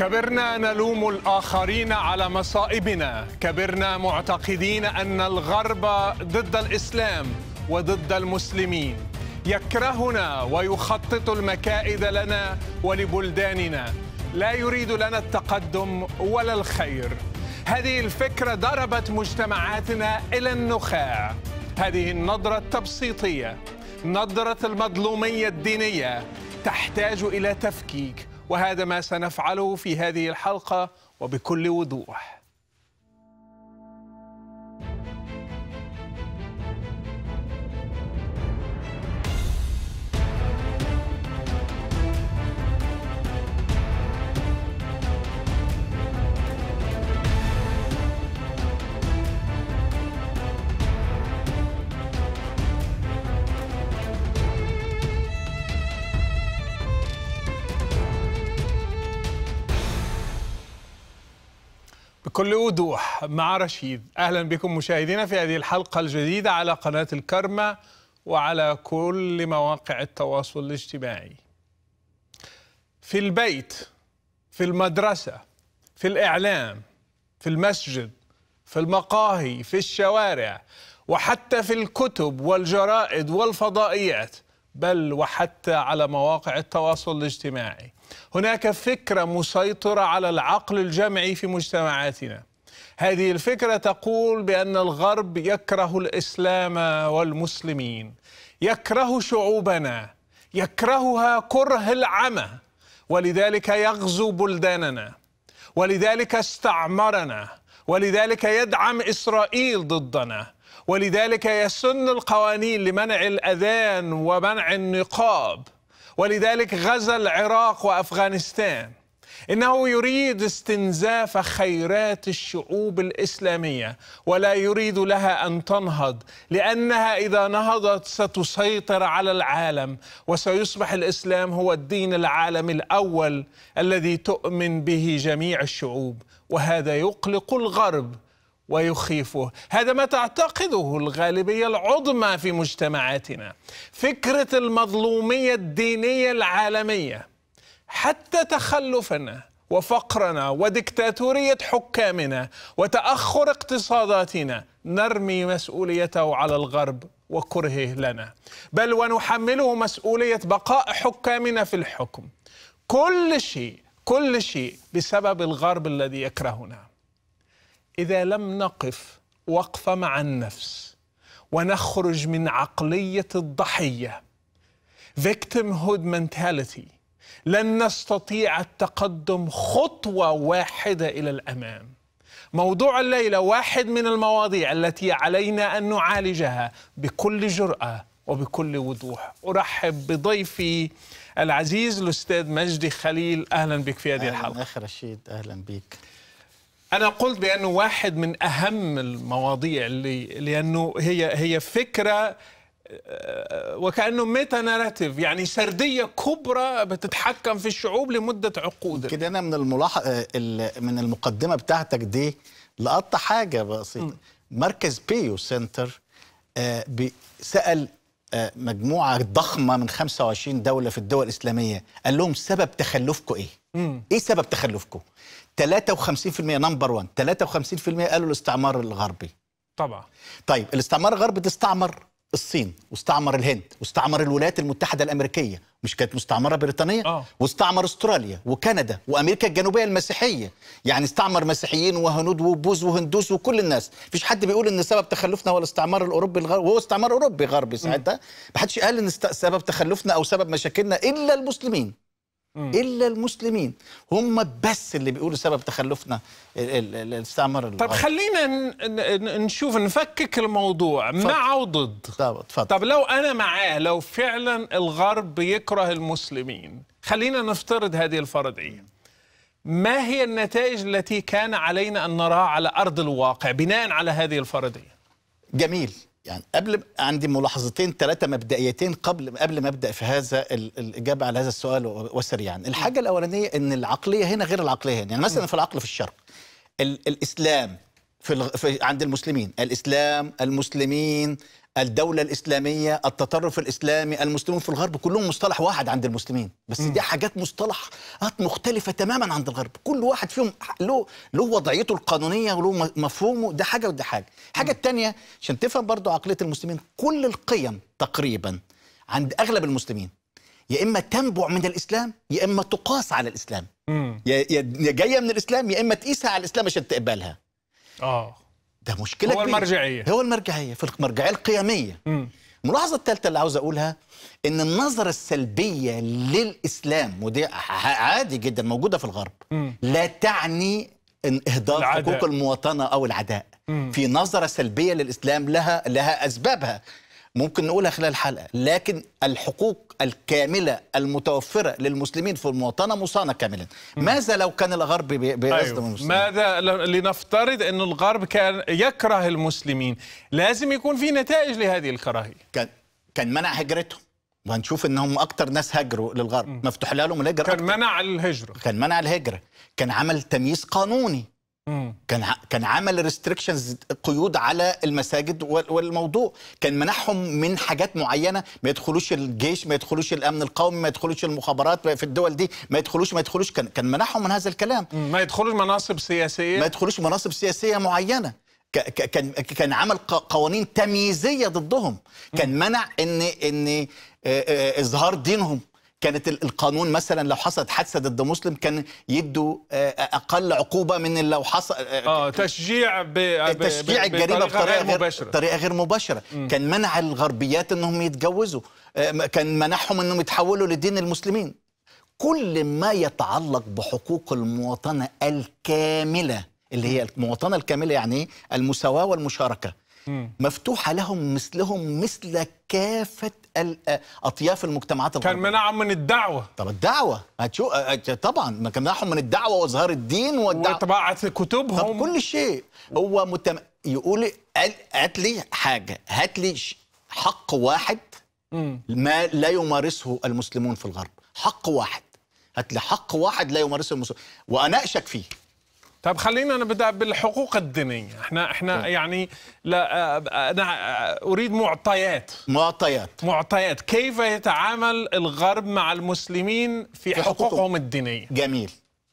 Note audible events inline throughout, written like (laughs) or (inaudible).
كبرنا نلوم الآخرين على مصائبنا كبرنا معتقدين أن الغرب ضد الإسلام وضد المسلمين يكرهنا ويخطط المكائد لنا ولبلداننا لا يريد لنا التقدم ولا الخير هذه الفكرة ضربت مجتمعاتنا إلى النخاع هذه النظرة التبسيطية نظرة المظلومية الدينية تحتاج إلى تفكيك وهذا ما سنفعله في هذه الحلقة وبكل وضوح بكل وضوح مع رشيد أهلا بكم مشاهدينا في هذه الحلقة الجديدة على قناة الكرمة وعلى كل مواقع التواصل الاجتماعي في البيت في المدرسة في الإعلام في المسجد في المقاهي في الشوارع وحتى في الكتب والجرائد والفضائيات بل وحتى على مواقع التواصل الاجتماعي هناك فكرة مسيطرة على العقل الجمعي في مجتمعاتنا هذه الفكرة تقول بأن الغرب يكره الإسلام والمسلمين يكره شعوبنا يكرهها كره العمى ولذلك يغزو بلداننا ولذلك استعمرنا ولذلك يدعم إسرائيل ضدنا ولذلك يسن القوانين لمنع الأذان ومنع النقاب ولذلك غزا العراق وافغانستان انه يريد استنزاف خيرات الشعوب الاسلاميه ولا يريد لها ان تنهض لانها اذا نهضت ستسيطر على العالم وسيصبح الاسلام هو الدين العالمي الاول الذي تؤمن به جميع الشعوب وهذا يقلق الغرب ويخيفه هذا ما تعتقده الغالبيه العظمى في مجتمعاتنا فكره المظلوميه الدينيه العالميه حتى تخلفنا وفقرنا وديكتاتوريه حكامنا وتاخر اقتصاداتنا نرمي مسؤوليته على الغرب وكرهه لنا بل ونحمله مسؤوليه بقاء حكامنا في الحكم كل شيء كل شيء بسبب الغرب الذي يكرهنا إذا لم نقف وقفة مع النفس ونخرج من عقلية الضحية victim hood mentality لن نستطيع التقدم خطوة واحدة إلى الأمام موضوع الليلة واحد من المواضيع التي علينا أن نعالجها بكل جرأة وبكل وضوح أرحب بضيفي العزيز الأستاذ مجدي خليل أهلا بك في هذه الحلقة أخ رشيد أهلا بك أنا قلت بأنه واحد من أهم المواضيع اللي لأنه هي هي فكرة آه، وكأنه ميتا ناراتيف يعني سردية كبرى بتتحكم في الشعوب لمدة عقود كده أنا من الملاحظ آه، من المقدمة بتاعتك دي لقطت حاجة بسيطة مركز آه، بيو سنتر سأل مجموعة ضخمة من 25 دولة في الدول الإسلامية قال لهم سبب تخلفكم إيه؟ إيه سبب تخلفكم؟ 53% نمبر 1 53% قالوا الاستعمار الغربي طبعا طيب الاستعمار الغربي ده استعمر الصين واستعمر الهند واستعمر الولايات المتحده الامريكيه مش كانت مستعمره بريطانيه آه. واستعمر استراليا وكندا وامريكا الجنوبيه المسيحيه يعني استعمر مسيحيين وهنود وبوز وهندوس وكل الناس مفيش حد بيقول ان سبب تخلفنا هو الاستعمار الاوروبي الغربي وهو استعمار اوروبي غربي ساعتها محدش قال ان سبب تخلفنا او سبب مشاكلنا الا المسلمين الا المسلمين هم بس اللي بيقولوا سبب تخلفنا الاستعمار طب خلينا نشوف نفكك الموضوع مع وضد طب, طب لو انا معاه لو فعلا الغرب يكره المسلمين خلينا نفترض هذه الفرضيه ما هي النتائج التي كان علينا ان نراها على ارض الواقع بناء على هذه الفرضيه جميل يعني قبل عندي ملاحظتين ثلاثة مبدئيتين قبل قبل ما ابدا في هذا الاجابة على هذا السؤال وسريعا. يعني الحاجة الأولانية إن العقلية هنا غير العقلية هنا، يعني مثلا في العقل في الشرق الإسلام في عند المسلمين الاسلام المسلمين الدولة الإسلامية التطرف الإسلامي المسلمون في الغرب كلهم مصطلح واحد عند المسلمين بس م. دي حاجات مصطلحات مختلفة تماما عند الغرب كل واحد فيهم له له وضعيته القانونية وله مفهومه ده حاجة وده حاجة الحاجة الثانية عشان تفهم برضو عقلية المسلمين كل القيم تقريبا عند أغلب المسلمين يا اما تنبع من الاسلام يا اما تقاس على الاسلام يا يا جايه من الاسلام يا اما تقيسها على الاسلام عشان تقبلها اه ده مشكله هو المرجعيه هو المرجعيه في المرجعيه القيميه الملاحظه الثالثه اللي عاوز اقولها ان النظره السلبيه للاسلام ودي عادي جدا موجوده في الغرب لا تعني إن اهدار حقوق المواطنه او العداء في نظره سلبيه للاسلام لها لها اسبابها ممكن نقولها خلال الحلقه لكن الحقوق الكامله المتوفره للمسلمين في المواطنه مصانه كاملا ماذا لو كان الغرب بيصدم أيوه. المسلمين ماذا لنفترض ان الغرب كان يكره المسلمين لازم يكون في نتائج لهذه الكراهيه كان كان منع هجرتهم وهنشوف انهم اكثر ناس هاجروا للغرب مفتوح لهم الهجره كان أكتر. منع الهجره كان منع الهجره كان عمل تمييز قانوني كان كان عمل ريستريكشنز قيود على المساجد والموضوع كان منحهم من حاجات معينه ما يدخلوش الجيش ما يدخلوش الامن القومي ما يدخلوش المخابرات في الدول دي ما يدخلوش ما يدخلوش كان كان منحهم من هذا الكلام ما يدخلوش مناصب سياسيه ما يدخلوش مناصب سياسيه معينه كان كان عمل قوانين تمييزيه ضدهم كان منع ان ان اظهار دينهم كانت القانون مثلا لو حصلت حادثه ضد مسلم كان يدوا آه، آه، اقل عقوبه من لو حصل اه, آه، تشجيع ب... تشجيع الجريمه بطريقه غير مباشره بطريقه غير مباشره م. كان منع الغربيات انهم يتجوزوا كان منعهم انهم يتحولوا لدين المسلمين كل ما يتعلق بحقوق المواطنه الكامله اللي هي المواطنه الكامله يعني المساواه والمشاركه مفتوحه لهم مثلهم مثل كافه اطياف المجتمعات الغربيه كان منعهم من الدعوه طب الدعوه هتشو... أه، أه، طبعا ما منعهم من الدعوه واظهار الدين والدعوه وطباعه كتبهم طب كل شيء هو متم... يقول هات لي حاجه هات لي حق واحد ما لا يمارسه المسلمون في الغرب حق واحد هات لي حق واحد لا يمارسه المسلمون واناقشك فيه طيب خلينا نبدا بالحقوق الدينيه احنا احنا طيب. يعني لا انا اريد معطيات معطيات معطيات كيف يتعامل الغرب مع المسلمين في, في حقوقهم الدينيه جميل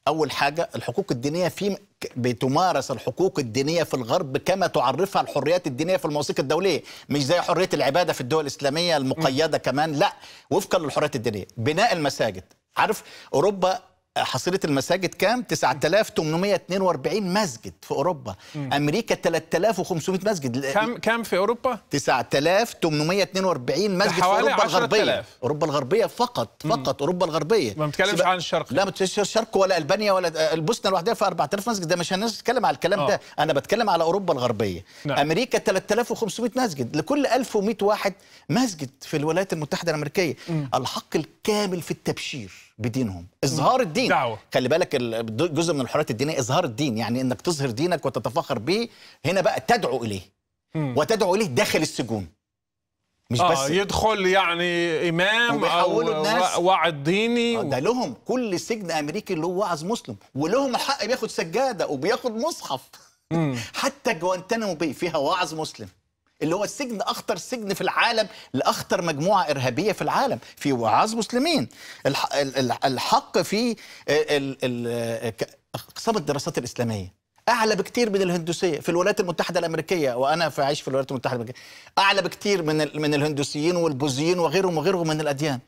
اول حاجه الحقوق الدينيه في بتمارس الحقوق الدينيه في الغرب كما تعرفها الحريات الدينيه في المواثيق الدوليه مش زي حريه العباده في الدول الاسلاميه المقيده م. كمان لا وفقا للحريات الدينيه بناء المساجد عارف اوروبا حصيله المساجد كام 9842 مسجد في اوروبا مم. امريكا 3500 مسجد كام كام في اوروبا 9842 مسجد في اوروبا الغربيه 000. اوروبا الغربيه فقط فقط مم. اوروبا الغربيه ما بتكلمش عن الشرق لا ما عن الشرق ولا البانيا ولا البوسنه لوحدها في 4000 مسجد ده مش هنتكلم على الكلام أوه. ده آه. انا بتكلم على اوروبا الغربيه نعم. امريكا 3500 مسجد لكل 1100 واحد مسجد في الولايات المتحده الامريكيه مم. الحق الكامل في التبشير بدينهم اظهار الدين دعوة. خلي بالك جزء من الحريات الدينيه اظهار الدين يعني انك تظهر دينك وتتفاخر به هنا بقى تدعو اليه مم. وتدعو اليه داخل السجون مش آه بس يدخل يعني امام او وعد ديني آه ده لهم كل سجن امريكي له وعظ مسلم ولهم الحق بياخد سجاده وبياخد مصحف (laughs) حتى جوانتانامو بي فيها وعظ مسلم اللي هو السجن اخطر سجن في العالم لاخطر مجموعه ارهابيه في العالم في وعاظ مسلمين الحق في اقسام الدراسات الاسلاميه اعلى بكتير من الهندوسيه في الولايات المتحده الامريكيه وانا عايش في الولايات المتحده الامريكيه اعلى بكتير من من الهندوسيين والبوذيين وغيرهم وغيرهم من الاديان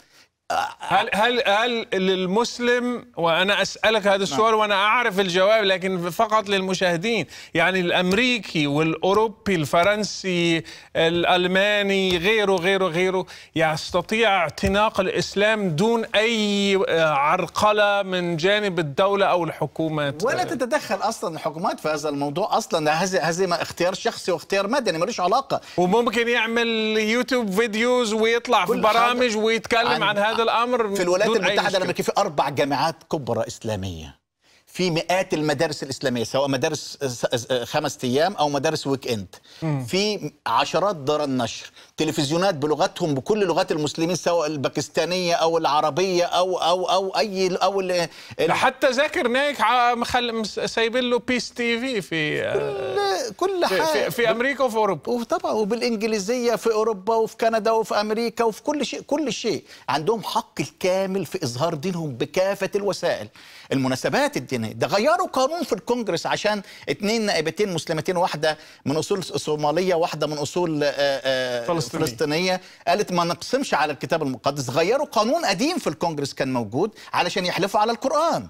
هل هل هل للمسلم وانا اسالك هذا نعم. السؤال وانا اعرف الجواب لكن فقط للمشاهدين يعني الامريكي والاوروبي الفرنسي الالماني غيره غيره غيره يستطيع اعتناق الاسلام دون اي آه، عرقله من جانب الدوله او الحكومات ولا تتدخل اصلا الحكومات في هذا الموضوع اصلا هذا هذا اختيار شخصي واختيار مدني يعني ملوش علاقه وممكن يعمل يوتيوب فيديوز ويطلع في برامج ويتكلم عن, عن هذا الامر في الولايات المتحده كان في اربع جامعات كبرى اسلاميه في مئات المدارس الاسلاميه سواء مدارس خمس ايام او مدارس ويك اند في عشرات دار النشر تلفزيونات بلغتهم بكل لغات المسلمين سواء الباكستانيه او العربيه او او او اي او حتى ذاكر نايك مخل... سايبين له بيس تي في في كل, كل حاجه في, في امريكا وفي اوروبا وطبعا وبالانجليزيه في اوروبا وفي كندا وفي امريكا وفي كل شيء كل شيء عندهم حق الكامل في اظهار دينهم بكافه الوسائل المناسبات الدينيه ده غيروا قانون في الكونجرس عشان اتنين نائبتين مسلمتين واحده من اصول صوماليه واحده من اصول آه، آه، فلسطينية. فلسطينيه قالت ما نقسمش على الكتاب المقدس غيروا قانون قديم في الكونجرس كان موجود علشان يحلفوا على القران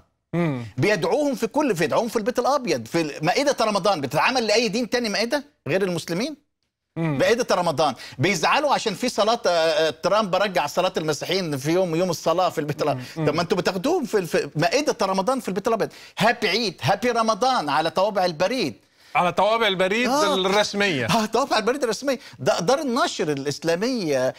بيدعوهم في كل بيدعوهم في البيت الابيض في مائده رمضان بتتعمل لاي دين تاني مائده غير المسلمين بعيدة رمضان بيزعلوا عشان في صلاة آه، آه، ترامب رجع صلاة المسيحيين في يوم يوم الصلاة في البيت الأبيض طب ما أنتم بتاخدوهم في مائدة رمضان في البيت الأبيض هابي عيد هابي رمضان على طوابع البريد على طوابع البريد آه. الرسميه اه طوابع البريد الرسميه ده دار النشر الاسلاميه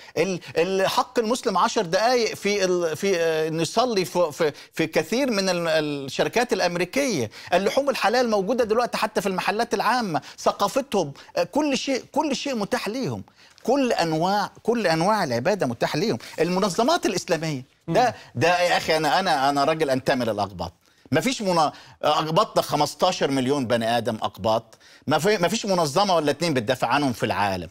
حق المسلم 10 دقائق في ال... في آه، نصلي في... في في كثير من الشركات الامريكيه اللحوم الحلال موجوده دلوقتي حتى في المحلات العامه ثقافتهم آه، كل شيء كل شيء متاح ليهم كل انواع كل انواع العباده متاح ليهم المنظمات الاسلاميه ده ده يا اخي انا انا انا راجل انتمي للاقباط فيش منا... اقباط 15 مليون بني ادم اقباط ما, فيش منظمه ولا اتنين بتدافع عنهم في العالم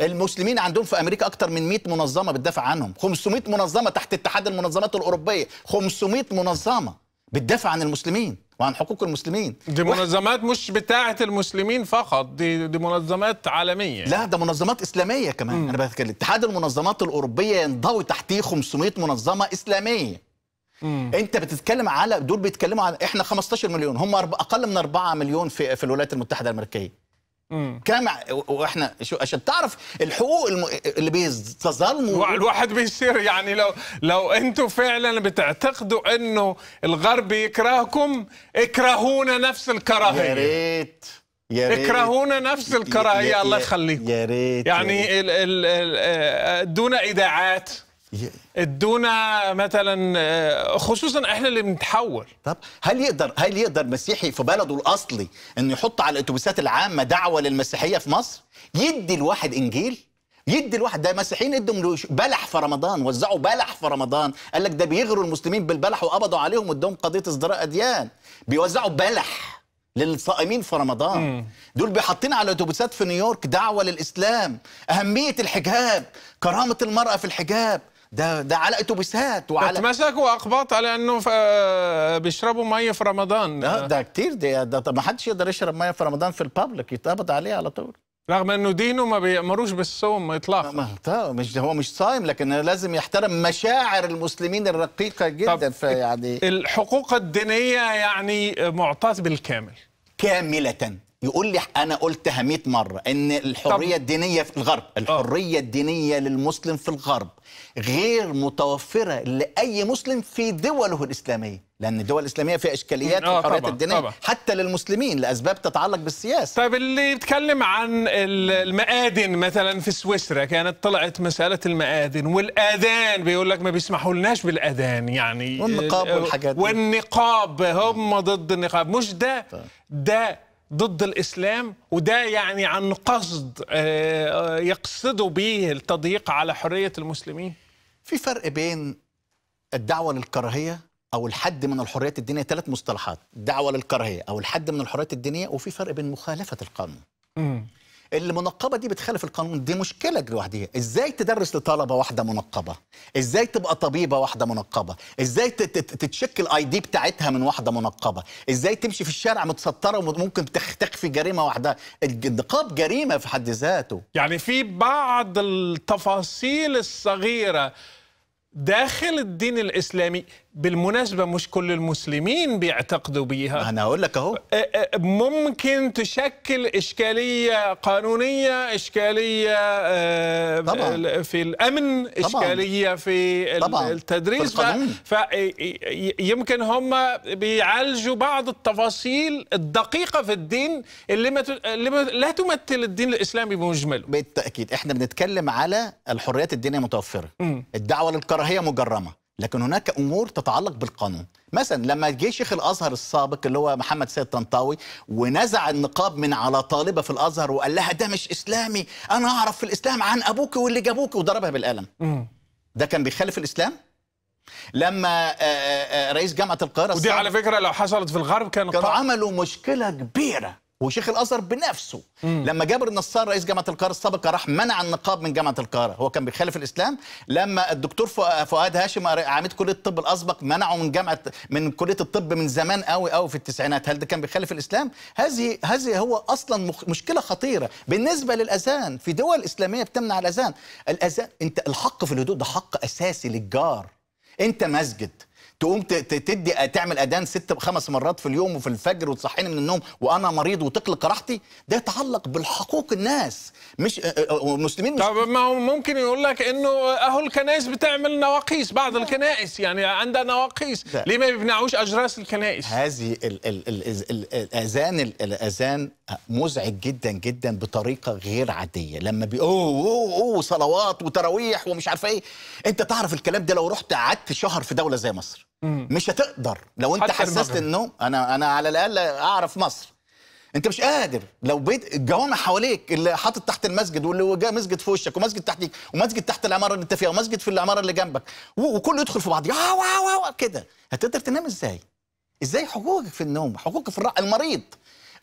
المسلمين عندهم في امريكا اكتر من 100 منظمه بتدافع عنهم 500 منظمه تحت اتحاد المنظمات الاوروبيه 500 منظمه بتدافع عن المسلمين وعن حقوق المسلمين دي منظمات مش بتاعه المسلمين فقط دي دي منظمات عالميه لا ده منظمات اسلاميه كمان م. انا بتكلم اتحاد المنظمات الاوروبيه ينضوي تحتيه 500 منظمه اسلاميه مم. انت بتتكلم على دول بيتكلموا عن احنا 15 مليون هم اقل من 4 مليون في في الولايات المتحده الامريكيه كام واحنا شو عشان تعرف الحقوق الم... اللي بيتظلموا الواحد بيصير يعني لو لو انتم فعلا بتعتقدوا انه الغرب يكرهكم اكرهونا نفس الكراهيه يا ريت يا ريت اكرهونا نفس الكراهيه الله يخليكم يا ريت يعني ال... ال... ال... دون اذاعات ادونا مثلا آه، خصوصا احنا اللي بنتحول طب هل يقدر هل يقدر مسيحي في بلده الاصلي انه يحط على الاتوبيسات العامه دعوه للمسيحيه في مصر يدي الواحد انجيل يدي الواحد ده مسيحيين ادوا بلح في رمضان وزعوا بلح في رمضان قال لك ده بيغروا المسلمين بالبلح وقبضوا عليهم وادوهم قضيه ازدراء اديان بيوزعوا بلح للصائمين في رمضان مم. دول بيحطين على الاتوبيسات في نيويورك دعوه للاسلام اهميه الحجاب كرامه المراه في الحجاب ده ده على اتوبيسات وعلى اتمسكوا اقباط على انه آه، بيشربوا ميه في رمضان ده, ده كتير ده ده ما حدش يقدر يشرب ميه في رمضان في البابليك يتقبض عليه على طول رغم انه دينه ما بيامروش بالصوم اطلاقا مش هو مش صايم لكن لازم يحترم مشاعر المسلمين الرقيقه جدا فيعني الحقوق الدينيه يعني معطاه بالكامل كامله يقول لي انا قلتها 100 مره ان الحريه طب. الدينيه في الغرب آه. الحريه الدينيه للمسلم في الغرب غير متوفره لاي مسلم في دوله الاسلاميه لان الدول الاسلاميه فيها اشكاليات في الحريات آه، الدينيه طبعا. حتى للمسلمين لاسباب تتعلق بالسياسه طيب اللي بيتكلم عن المآذن مثلا في سويسرا كانت طلعت مساله المآذن والاذان بيقول لك ما بيسمحوا لناش بالاذان يعني والنقاب والحاجات دي والنقاب هم ضد النقاب مش ده طيب. ده ضد الإسلام وده يعني عن قصد آه، آه، يقصدوا به التضييق على حرية المسلمين في فرق بين الدعوة للكراهية أو الحد من الحريات الدينية ثلاث مصطلحات دعوه للكراهية أو الحد من الحريات الدينية وفي فرق بين مخالفة القانون اللي منقبه دي بتخالف القانون دي مشكله لوحدها ازاي تدرس لطلبه واحده منقبه ازاي تبقى طبيبه واحده منقبه ازاي تتشك الاي دي بتاعتها من واحده منقبه ازاي تمشي في الشارع متستره وممكن تخفي جريمه واحده النقاب جريمه في حد ذاته يعني في بعض التفاصيل الصغيره داخل الدين الاسلامي بالمناسبة مش كل المسلمين بيعتقدوا بيها أنا أقول لك أهو أه، أه، ممكن تشكل إشكالية قانونية إشكالية أه، طبعا. في الأمن طبعا. إشكالية في طبعا. التدريس فيمكن هم بيعالجوا بعض التفاصيل الدقيقة في الدين اللي, ما لا تمثل الدين الإسلامي بمجمله بالتأكيد إحنا بنتكلم على الحريات الدينية متوفرة م. الدعوة للكراهية مجرمة لكن هناك امور تتعلق بالقانون مثلا لما جه شيخ الازهر السابق اللي هو محمد سيد طنطاوي ونزع النقاب من على طالبه في الازهر وقال لها ده مش اسلامي انا اعرف في الاسلام عن ابوك واللي جابوك وضربها بالقلم ده كان بيخالف الاسلام لما آه، آه، آه، رئيس جامعه القاهره ودي على فكره لو حصلت في الغرب كان كانوا عملوا مشكله كبيره وشيخ الازهر بنفسه مم. لما جابر النصار رئيس جامعه القاهره السابقه راح منع النقاب من جامعه القاهره هو كان بيخالف الاسلام لما الدكتور فؤاد هاشم عميد كليه الطب الاسبق منعه من جامعه من كليه الطب من زمان قوي قوي في التسعينات هل ده كان بيخالف الاسلام هذه هذه هو اصلا مخ... مشكله خطيره بالنسبه للاذان في دول اسلاميه بتمنع الاذان الاذان انت الحق في الهدوء ده حق اساسي للجار انت مسجد تقوم تدي تعمل اذان ست خمس مرات في اليوم وفي الفجر وتصحيني من النوم وانا مريض وتقلق راحتي ده يتعلق بالحقوق الناس مش مسلمين مش طب ما هو ممكن يقول لك انه اهو الكنائس بتعمل نواقيس بعض الكنائس يعني عندها نواقيس ليه ما بيمنعوش اجراس الكنائس هذه الاذان الاذان مزعج جدا جدا بطريقه غير عاديه لما بي اوه اوه اوه صلوات وتراويح ومش عارفه ايه انت تعرف الكلام ده لو رحت قعدت شهر في دوله زي مصر مش هتقدر لو انت حسست انه انا انا على الاقل اعرف مصر انت مش قادر لو بيت الجوامع حواليك اللي حاطط تحت المسجد واللي جاي مسجد في وشك ومسجد تحتيك ومسجد تحت العماره اللي انت فيها ومسجد في العماره اللي جنبك وكله يدخل في بعض واو واو كده هتقدر تنام ازاي؟ ازاي حقوقك في النوم حقوقك في الراحه المريض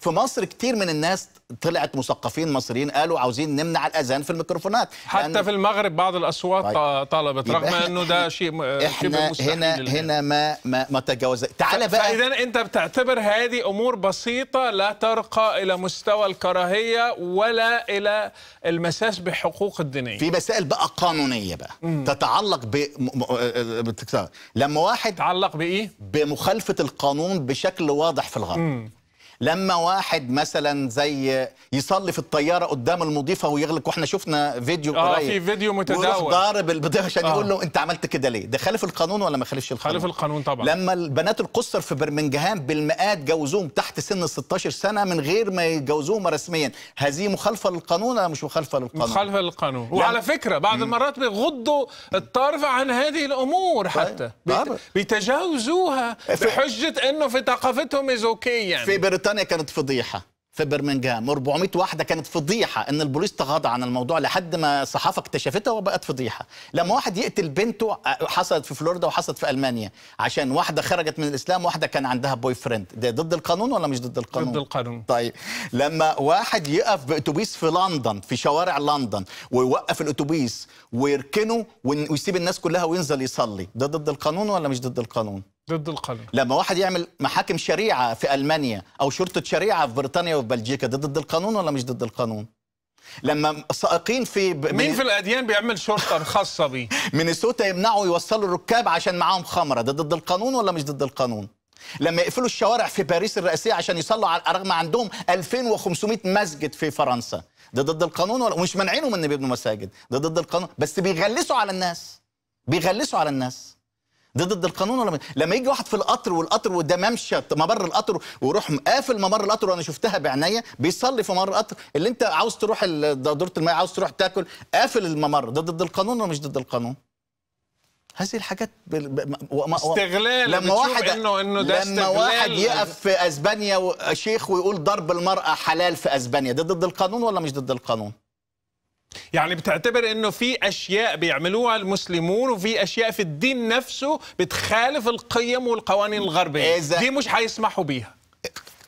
في مصر كتير من الناس طلعت مثقفين مصريين قالوا عاوزين نمنع الاذان في الميكروفونات حتى في المغرب بعض الاصوات طيب. طلبت رغم إحنا انه ده شيء احنا هنا هنا يعني. ما ما, ما تجاوز تعال بقى فاذا انت بتعتبر هذه امور بسيطه لا ترقى الى مستوى الكراهيه ولا الى المساس بحقوق الدينيه في مسائل بقى قانونيه بقى مم. تتعلق ب آه، آه، آه، لما واحد تعلق بايه بمخالفه القانون بشكل واضح في الغرب مم. لما واحد مثلا زي يصلي في الطياره قدام المضيفه ويغلق واحنا شفنا فيديو آه قريب في فيديو متداول ضارب البضيعه عشان آه. يقول له انت عملت كده ليه ده خالف القانون ولا ما خالفش القانون خالف القانون طبعا لما البنات القصر في برمنجهام بالمئات جوزوهم تحت سن ال 16 سنه من غير ما يتجوزوهم رسميا هذه مخالفه للقانون ولا مش مخالفه للقانون مخالفه للقانون يعني وعلى فكره بعض المرات بيغضوا الطرف عن هذه الامور طيب، حتى طيب. بيتجاوزوها بحجه انه في ثقافتهم از اوكي يعني في بريطانيا بريطانيا كانت فضيحه في برمنجهام 400 واحده كانت فضيحه ان البوليس تغاضى عن الموضوع لحد ما الصحافه اكتشفتها وبقت فضيحه لما واحد يقتل بنته حصلت في فلوريدا وحصلت في المانيا عشان واحده خرجت من الاسلام واحده كان عندها بوي فريند ده ضد القانون ولا مش ضد القانون ضد القانون طيب لما واحد يقف باتوبيس في لندن في شوارع لندن ويوقف الاتوبيس ويركنه ويسيب الناس كلها وينزل يصلي ده ضد القانون ولا مش ضد القانون ضد القانون لما واحد يعمل محاكم شريعه في المانيا او شرطه شريعه في بريطانيا وفي بلجيكا ده ضد القانون ولا مش ضد القانون لما سائقين في ب... مين في الاديان بيعمل شرطه خاصه بيه (laughs) مينيسوتا يمنعوا يوصلوا الركاب عشان معاهم خمره ده ضد القانون ولا مش ضد القانون لما يقفلوا الشوارع في باريس الرئيسيه عشان يصلوا على رغم عندهم 2500 مسجد في فرنسا ده ضد القانون ولا ومش مانعينهم من ان بيبنوا مساجد ده ضد القانون بس بيغلسوا على الناس بيغلسوا على الناس ده ضد القانون ولا لما يجي واحد في القطر والقطر وده ممشى ممر القطر وروح قافل ممر القطر وانا شفتها بعينيا بيصلي في ممر القطر اللي انت عاوز تروح دورة الماء عاوز تروح تاكل قافل الممر ده ضد القانون ولا مش ضد القانون؟ هذه الحاجات ب... ب... و... استغلال لما واحد انه انه ده لما استغلال واحد يقف في اسبانيا شيخ ويقول ضرب المراه حلال في اسبانيا ده ضد القانون ولا مش ضد القانون؟ يعني بتعتبر انه في اشياء بيعملوها المسلمون وفي اشياء في الدين نفسه بتخالف القيم والقوانين الغربيه إذا دي مش هيسمحوا بيها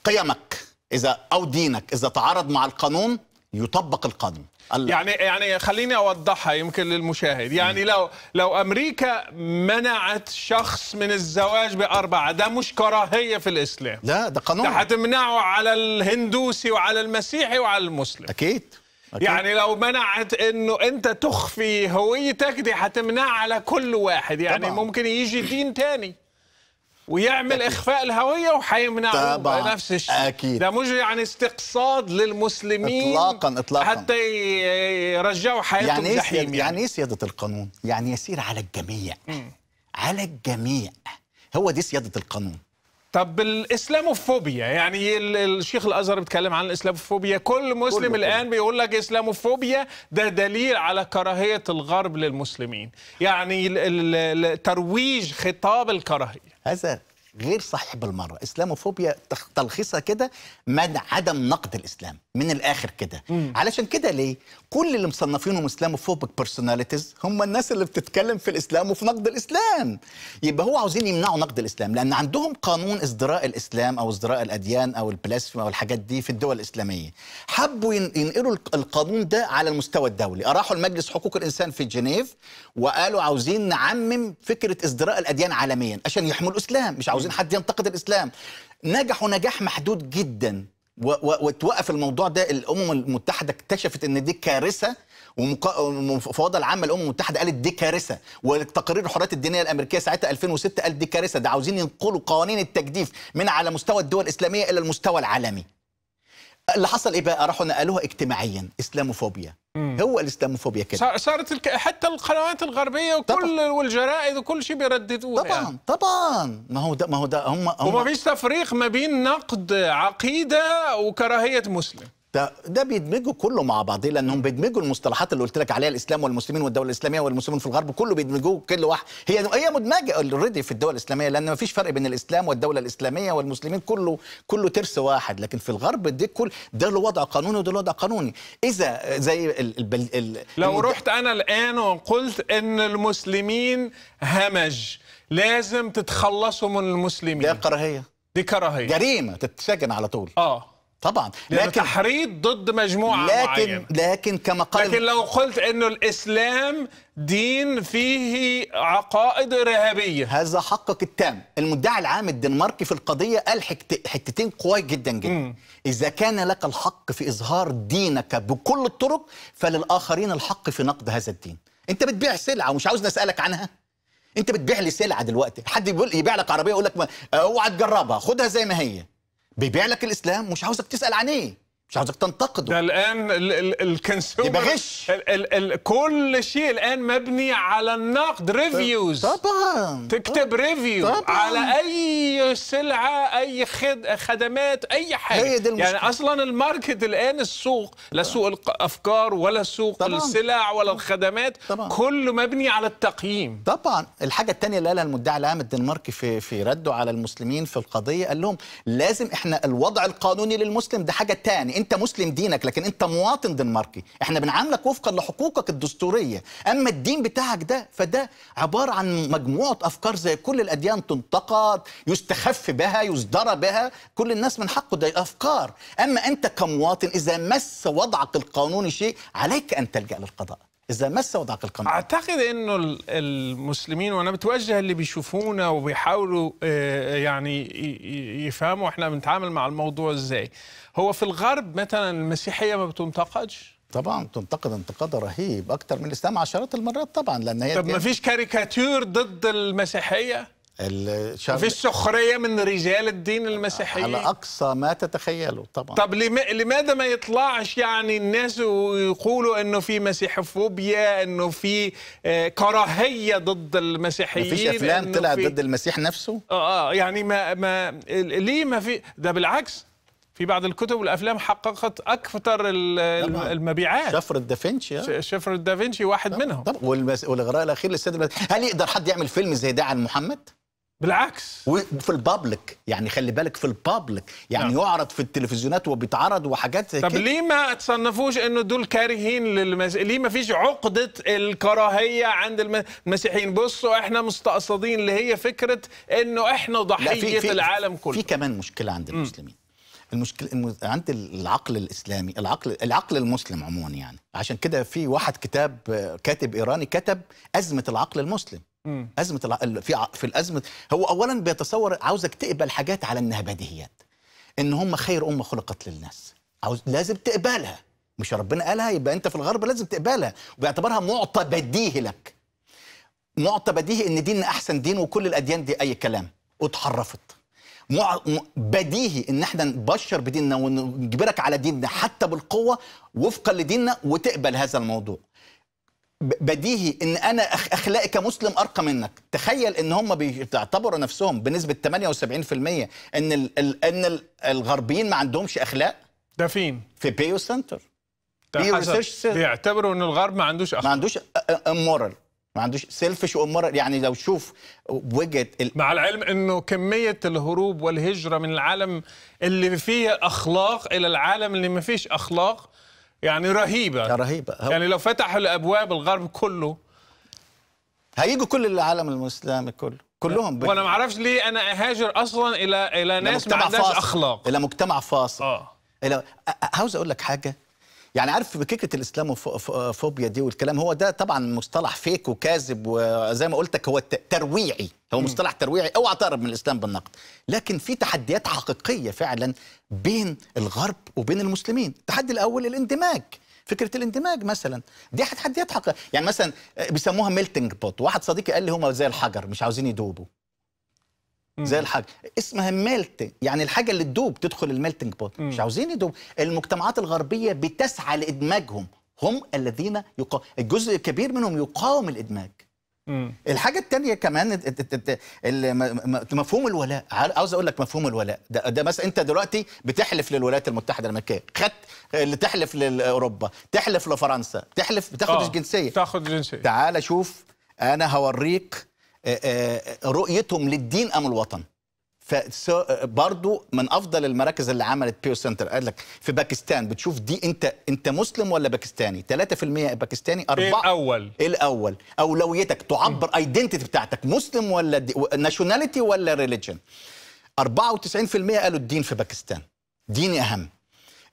قيمك اذا او دينك اذا تعارض مع القانون يطبق القانون يعني يعني خليني اوضحها يمكن للمشاهد يعني لو لو امريكا منعت شخص من الزواج باربعه ده مش كراهيه في الاسلام لا ده قانون ده هتمنعه على الهندوسي وعلى المسيحي وعلى المسلم اكيد أكيد. يعني لو منعت انه انت تخفي هويتك دي هتمنع على كل واحد يعني طبعا. ممكن يجي دين تاني ويعمل اخفاء الهويه وهيمنعه نفس الشيء اكيد ده مش يعني استقصاد للمسلمين اطلاقا اطلاقا حتى يرجعوا حياتهم يعني زحيم إيه يعني. يعني ايه سياده القانون؟ يعني يسير على الجميع م. على الجميع هو دي سياده القانون طب الاسلاموفوبيا يعني الشيخ الازهر بيتكلم عن الاسلاموفوبيا كل مسلم كل الان بيقول لك اسلاموفوبيا ده دليل على كراهيه الغرب للمسلمين يعني ترويج خطاب الكراهيه هذا غير صحيح بالمره اسلاموفوبيا تلخيصها كده من عدم نقد الاسلام من الاخر كده علشان كده ليه كل اللي مصنفينهم اسلاموفوبيك بيرسوناليتيز هم الناس اللي بتتكلم في الاسلام وفي نقد الاسلام يبقى هو عاوزين يمنعوا نقد الاسلام لان عندهم قانون ازدراء الاسلام او ازدراء الاديان او البلاسفيم او الحاجات دي في الدول الاسلاميه حبوا ينقلوا القانون ده على المستوى الدولي اراحوا المجلس حقوق الانسان في جنيف وقالوا عاوزين نعمم فكره ازدراء الاديان عالميا عشان يحموا الاسلام مش عاوزين عاوزين حد ينتقد الاسلام نجحوا نجاح محدود جدا وتوقف الموضوع ده الامم المتحده اكتشفت ان دي كارثه ومفوضه العامه للامم المتحده قالت دي كارثه والتقرير الحريات الدينيه الامريكيه ساعتها 2006 قالت دي كارثه ده عاوزين ينقلوا قوانين التجديف من على مستوى الدول الاسلاميه الى المستوى العالمي اللي حصل ايه بقى راحوا نقلوها اجتماعيا اسلاموفوبيا مم. هو الاسلاموفوبيا كده صارت الك... حتى القنوات الغربيه وكل طبعًا. والجرائد وكل شيء بيرددوها طبعا يعني. طبعا ما هو ده ما هو ده هم, هم... وما فيش تفريق ما بين نقد عقيده وكراهيه مسلم ده ده بيدمجوا كله مع بعضيه لانهم بيدمجوا المصطلحات اللي قلت لك عليها الاسلام والمسلمين والدوله الاسلاميه والمسلمين في الغرب كله بيدمجوه كل واحد هي هي مدمجه اوريدي في الدول الاسلاميه لان ما فيش فرق بين الاسلام والدوله الاسلاميه والمسلمين كله كله ترس واحد لكن في الغرب دي كل ده له وضع قانوني وده له وضع قانوني اذا زي ال ال ال لو رحت انا الان وقلت ان المسلمين همج لازم تتخلصوا من المسلمين ده كراهيه دي كراهيه جريمه تتسجن على طول اه طبعا لكن تحريض ضد مجموعه لكن معين. لكن كما قال لكن لو قلت انه الاسلام دين فيه عقائد ارهابيه هذا حقك التام المدعي العام الدنماركي في القضيه قال حتتين قوي جدا جدا م. اذا كان لك الحق في اظهار دينك بكل الطرق فللاخرين الحق في نقد هذا الدين انت بتبيع سلعه ومش عاوز اسالك عنها انت بتبيع لي سلعه دلوقتي حد يبيع لك عربيه يقول لك اوعى تجربها خدها زي ما هي بيبيع لك الاسلام مش عاوزك تسال عن ايه مش عاوزك تنتقده ده الان الكونسيومر يبقى غش كل شيء الان مبني على النقد ريفيوز طبعا تكتب ريفيو على اي سلعه اي خد خدمات اي حاجه هي دي يعني المشكلة. يعني اصلا الماركت الان السوق لا سوق الافكار ولا سوق طبعًا. السلع ولا الخدمات طبعًا. كله مبني على التقييم طبعا الحاجه الثانيه اللي قالها المدعي العام الدنماركي في في رده على المسلمين في القضيه قال لهم لازم احنا الوضع القانوني للمسلم ده حاجه ثانيه انت مسلم دينك لكن انت مواطن دنماركي احنا بنعاملك وفقا لحقوقك الدستوريه اما الدين بتاعك ده فده عباره عن مجموعه افكار زي كل الاديان تنتقد يستخف بها يزدرى بها كل الناس من حقه ده افكار اما انت كمواطن اذا مس وضعك القانوني شيء عليك ان تلجا للقضاء اذا ما استودعك القناه اعتقد انه المسلمين وانا بتوجه اللي بيشوفونا وبيحاولوا آه، آه، يعني يفهموا احنا بنتعامل مع الموضوع ازاي هو في الغرب مثلا المسيحيه ما بتنتقدش طبعا تنتقد انتقاد رهيب اكثر من الاسلام عشرات المرات طبعا لان هي طب ما فيش كاريكاتير ضد المسيحيه الشعب في السخرية من رجال الدين المسيحيين على أقصى ما تتخيله طبعا طب لم... لماذا ما يطلعش يعني الناس ويقولوا أنه في مسيحوفوبيا أنه في آه، كراهية ضد المسيحيين مفيش أفلام طلعت في... ضد المسيح نفسه؟ آه, آه يعني ما, ما ليه ما في ده بالعكس في بعض الكتب والافلام حققت اكثر المبيعات شفر دافنشي آه. شفر دافنشي واحد طبعا. منهم طبعا والغراء الاخير للسيد هل يقدر حد يعمل فيلم زي ده عن محمد؟ بالعكس وفي البابليك يعني خلي بالك في البابليك يعني نعم. يعرض في التلفزيونات وبيتعرض وحاجات زي طب ليه ما تصنفوش انه دول كارهين للمس... ليه ما فيش عقده الكراهيه عند المسيحيين بصوا احنا مستقصدين اللي هي فكره انه احنا ضحيه في في العالم كله في كمان مشكله عند المسلمين المشكله عند العقل الاسلامي العقل العقل المسلم عموما يعني عشان كده في واحد كتاب آه، كاتب ايراني كتب ازمه العقل المسلم مم. ازمه الع... في في الازمه هو اولا بيتصور عاوزك تقبل حاجات على انها بديهيات ان هم خير امه خلقت للناس عاوز لازم تقبلها مش ربنا قالها يبقى انت في الغرب لازم تقبلها وبيعتبرها معطى بديهي لك معطى بديهي ان ديننا احسن دين وكل الاديان دي اي كلام واتحرفت مع... بديهي ان احنا نبشر بديننا ونجبرك على ديننا حتى بالقوه وفقا لديننا وتقبل هذا الموضوع بديهي ان انا اخلاقي كمسلم ارقى منك تخيل ان هم بيعتبروا نفسهم بنسبه 78% ان الـ الـ ان الغربيين ما عندهمش اخلاق ده فين في بيو سنتر بيو بيعتبروا ان الغرب ما عندوش اخلاق ما عندوش امورال ما عندوش سيلفش امورال يعني لو شوف وجهه ال... مع العلم انه كميه الهروب والهجره من العالم اللي فيه اخلاق الى العالم اللي ما فيش اخلاق يعني رهيبه رهيبه يعني لو فتحوا الابواب الغرب كله هيجوا كل العالم المسلمي كله كلهم وانا ما اعرفش ليه انا اهاجر اصلا الى الى ناس ما عندهاش اخلاق الى مجتمع فاصل اه الى عاوز اقول لك حاجه يعني عارف فكره الاسلاموفوبيا دي والكلام هو ده طبعا مصطلح فيك وكاذب وزي ما قلت لك هو ترويعي هو مصطلح ترويعي اوعى تقرب من الاسلام بالنقد لكن في تحديات حقيقيه فعلا بين الغرب وبين المسلمين التحدي الاول الاندماج فكره الاندماج مثلا دي تحديات حقيقيه يعني مثلا بيسموها ميلتنج بوت واحد صديقي قال لي هما زي الحجر مش عاوزين يدوبوا زي الحاجه اسمها ميلتنج يعني الحاجه اللي تدوب تدخل الميلتنج بوت مش عاوزين يدوب المجتمعات الغربيه بتسعى لادماجهم هم الذين يقا... الجزء الكبير منهم يقاوم الادماج مم. الحاجه الثانيه كمان مفهوم الولاء عاوز اقول لك مفهوم الولاء ده, ده مثلا انت دلوقتي بتحلف للولايات المتحده الامريكيه خدت اللي تحلف لاوروبا تحلف لفرنسا تحلف بتاخد آه. الجنسيه تاخد الجنسيه تعال شوف انا هوريك آه، آه، رؤيتهم للدين ام الوطن فبرضو آه، من افضل المراكز اللي عملت بيو سنتر قال لك في باكستان بتشوف دي انت انت مسلم ولا باكستاني 3% باكستاني 4 إيه الاول الاول اولويتك تعبر ايدنتيتي بتاعتك مسلم ولا ناشوناليتي ولا ريليجن 94% قالوا الدين في باكستان ديني اهم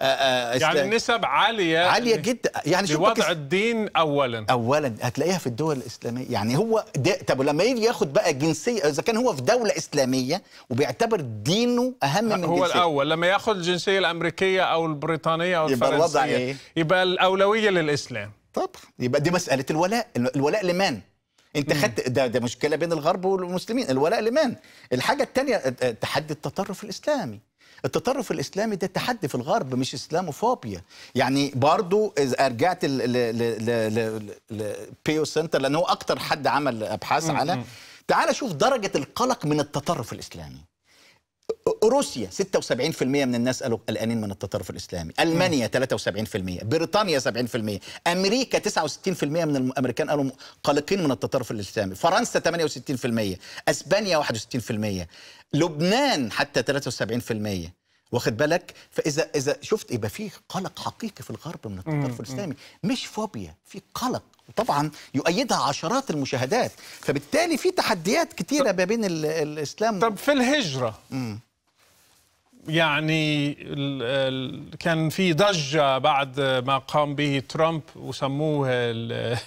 آه، آه، يعني نسب عاليه عاليه جدا يعني شوف وضع الدين اولا اولا هتلاقيها في الدول الاسلاميه يعني هو ده طب لما يجي ياخد بقى جنسيه اذا كان هو في دوله اسلاميه وبيعتبر دينه اهم من هو جنسية. الاول لما ياخد الجنسيه الامريكيه او البريطانيه او يبقى الفرنسيه يبقى, إيه؟ يبقى الاولويه للاسلام طب يبقى دي مساله الولاء الولاء لمن انت خدت ده ده مشكله بين الغرب والمسلمين الولاء لمن الحاجه الثانيه تحدي التطرف الاسلامي التطرف الاسلامي ده تحدي في الغرب مش اسلاموفوبيا يعني برضو اذا رجعت لبيو سنتر لان هو اكتر حد عمل ابحاث على تعال شوف درجه القلق من التطرف الاسلامي روسيا 76% من الناس قالوا قلقانين من التطرف الاسلامي، المانيا 73%، بريطانيا 70%، امريكا 69% من الامريكان قالوا قلقين من التطرف الاسلامي، فرنسا 68%، اسبانيا 61%، لبنان حتى 73%. واخد بالك فاذا اذا شفت يبقى في قلق حقيقي في الغرب من التطرف الاسلامي مش فوبيا في قلق وطبعا يؤيدها عشرات المشاهدات فبالتالي في تحديات كثيره ما بين الاسلام طب في الهجره مم. يعني كان في ضجة بعد ما قام به ترامب وسموه (laughs)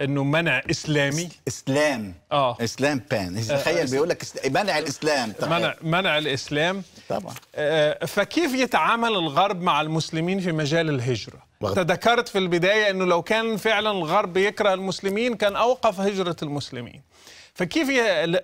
انه منع اسلامي اسلام اه اسلام بان آه، تخيل بيقول لك منع الاسلام منع منع الاسلام طبعا آه، فكيف يتعامل الغرب مع المسلمين في مجال الهجره انت ذكرت في البدايه انه لو كان فعلا الغرب يكره المسلمين كان اوقف هجره المسلمين فكيف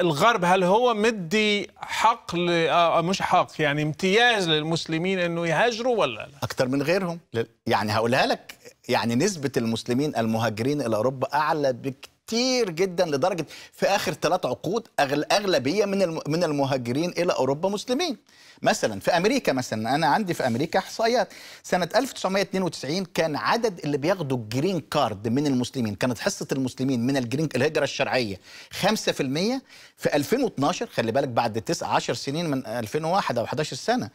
الغرب هل هو مدي حق ل... آه،, آه مش حق يعني امتياز للمسلمين انه يهاجروا ولا لا؟ اكتر من غيرهم يعني هقولها لك يعني نسبه المسلمين المهاجرين الى اوروبا اعلى بكتير كتير جدا لدرجه في اخر ثلاث عقود اغلبيه من من المهاجرين الى اوروبا مسلمين مثلا في امريكا مثلا انا عندي في امريكا احصائيات سنه 1992 كان عدد اللي بياخدوا الجرين كارد من المسلمين كانت حصه المسلمين من الجرين الهجره الشرعيه 5% في 2012 خلي بالك بعد 9 10 سنين من 2001 او 11 سنه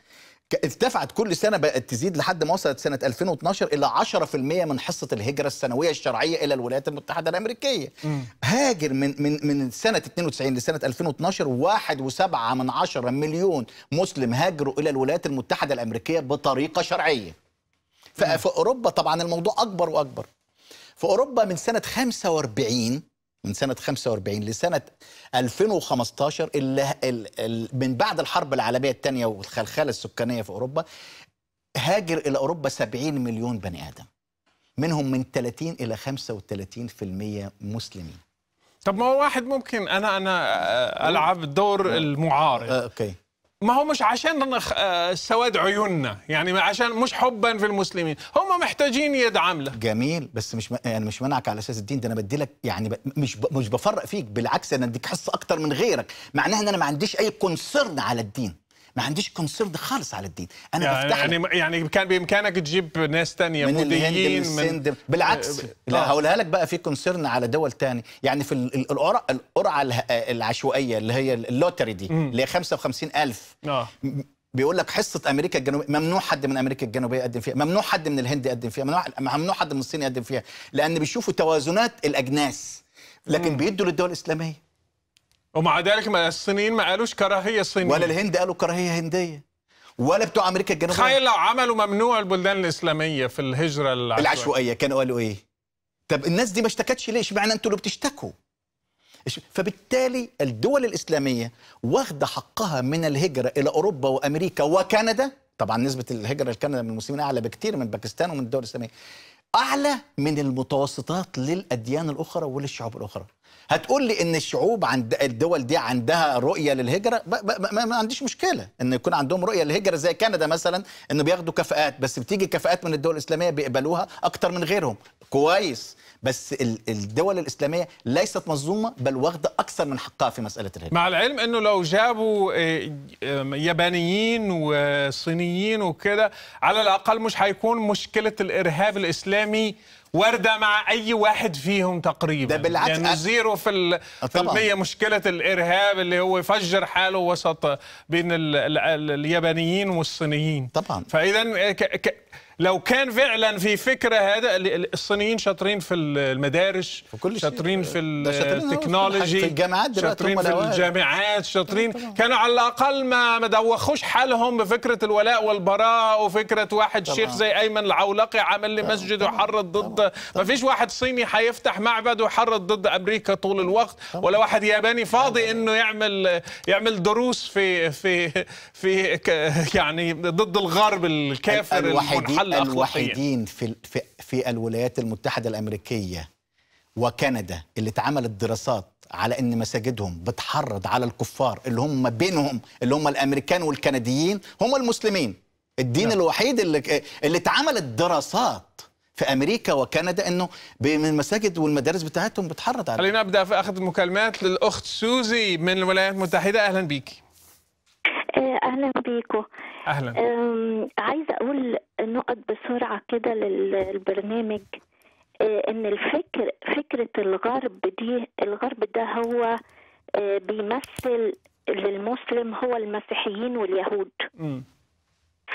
ارتفعت كل سنه بقت تزيد لحد ما وصلت سنه 2012 الى 10% من حصه الهجره السنويه الشرعيه الى الولايات المتحده الامريكيه. م. هاجر من من من سنه 92 لسنه 2012 1.7 من 10 مليون مسلم هاجروا الى الولايات المتحده الامريكيه بطريقه شرعيه. في اوروبا طبعا الموضوع اكبر واكبر. في اوروبا من سنه 45 من سنه 45 لسنه 2015 اللي من بعد الحرب العالميه الثانيه والخلخله السكانيه في اوروبا هاجر الى اوروبا 70 مليون بني ادم منهم من 30 الى 35% مسلمين طب ما هو واحد ممكن انا انا آه، العب دور آه. المعارض آه، اوكي ما هو مش عشان آه، سواد عيوننا يعني عشان مش حبا في المسلمين هم محتاجين يد عامله جميل بس مش م... انا يعني مش منعك على اساس الدين ده انا بديلك يعني ب... مش ب... مش بفرق فيك بالعكس انا اديك حصه اكتر من غيرك معناها ان انا ما عنديش اي كونسرن على الدين ما عنديش كونسيرن خالص على الدين انا يعني بفتح يعني يعني كان بامكانك تجيب ناس ثانيه من, الهند من بالعكس آه. آه، لا آه. هقولها لك بقى في كونسيرن على دول ثانيه يعني في القرعه القرعه العشوائيه اللي هي اللوتري دي اللي هي 55000 اه بيقول لك حصه امريكا الجنوبيه ممنوع حد من امريكا الجنوبيه يقدم فيها ممنوع حد من الهند يقدم فيها ممنوع ممنوع حد من الصين يقدم فيها لان بيشوفوا توازنات الاجناس لكن بيدوا للدول الاسلاميه ومع ذلك ما الصينيين ما قالوش كراهيه صينيه ولا الهند قالوا كراهيه هنديه ولا بتوع امريكا الجنوبيه تخيل لو عملوا ممنوع البلدان الاسلاميه في الهجره العشوائيه, العشوائيه كانوا قالوا ايه؟ طب الناس دي ما اشتكتش ليه؟ اشمعنى انتوا اللي بتشتكوا؟ فبالتالي الدول الاسلاميه واخده حقها من الهجره الى اوروبا وامريكا وكندا طبعا نسبه الهجره لكندا من المسلمين اعلى بكتير من باكستان ومن الدول الاسلاميه اعلى من المتوسطات للاديان الاخرى وللشعوب الاخرى هتقول لي ان الشعوب عند الدول دي عندها رؤيه للهجره ما عنديش مشكله ان يكون عندهم رؤيه للهجره زي كندا مثلا انه بياخدوا كفاءات بس بتيجي كفاءات من الدول الاسلاميه بيقبلوها اكتر من غيرهم كويس بس الدول الاسلاميه ليست مظلومه بل واخده اكثر من حقها في مساله الهجره. مع العلم انه لو جابوا آه، آه، يابانيين وصينيين وكده على الاقل مش هيكون مشكله الارهاب الاسلامي وارده مع اي واحد فيهم تقريبا ده بالعكس يعني زيرو في ال... في المية مشكله الارهاب اللي هو يفجر حاله وسط بين ال... ال... اليابانيين والصينيين طبعا فاذا ك... ك... لو كان فعلا في فكره هذا الصينيين شاطرين في المدارس في كل شاطرين في التكنولوجي في الجامعات شاطرين في الجامعات شاطرين كانوا على الاقل ما ما دوخوش حالهم بفكره الولاء والبراء وفكره واحد شيخ زي ايمن العولقي عمل لي مسجد وحرض ضد ما فيش واحد صيني حيفتح معبد وحرض ضد امريكا طول الوقت ولا واحد ياباني فاضي انه يعمل يعمل دروس في في في يعني ضد الغرب الكافر الوحيد حل الوحيدين في في في الولايات المتحده الامريكيه وكندا اللي اتعملت دراسات على ان مساجدهم بتحرض على الكفار اللي هم بينهم اللي هم الامريكان والكنديين هم المسلمين الدين نعم. الوحيد اللي اللي اتعملت دراسات في امريكا وكندا انه من المساجد والمدارس بتاعتهم بتحرض على خلينا ابدا في اخذ المكالمات للاخت سوزي من الولايات المتحده اهلا بيكي آه، اهلا بيكم اهلا عايزه اقول نقط بسرعه كده للبرنامج أه، ان الفكر فكره الغرب دي الغرب ده هو أه، بيمثل للمسلم هو المسيحيين واليهود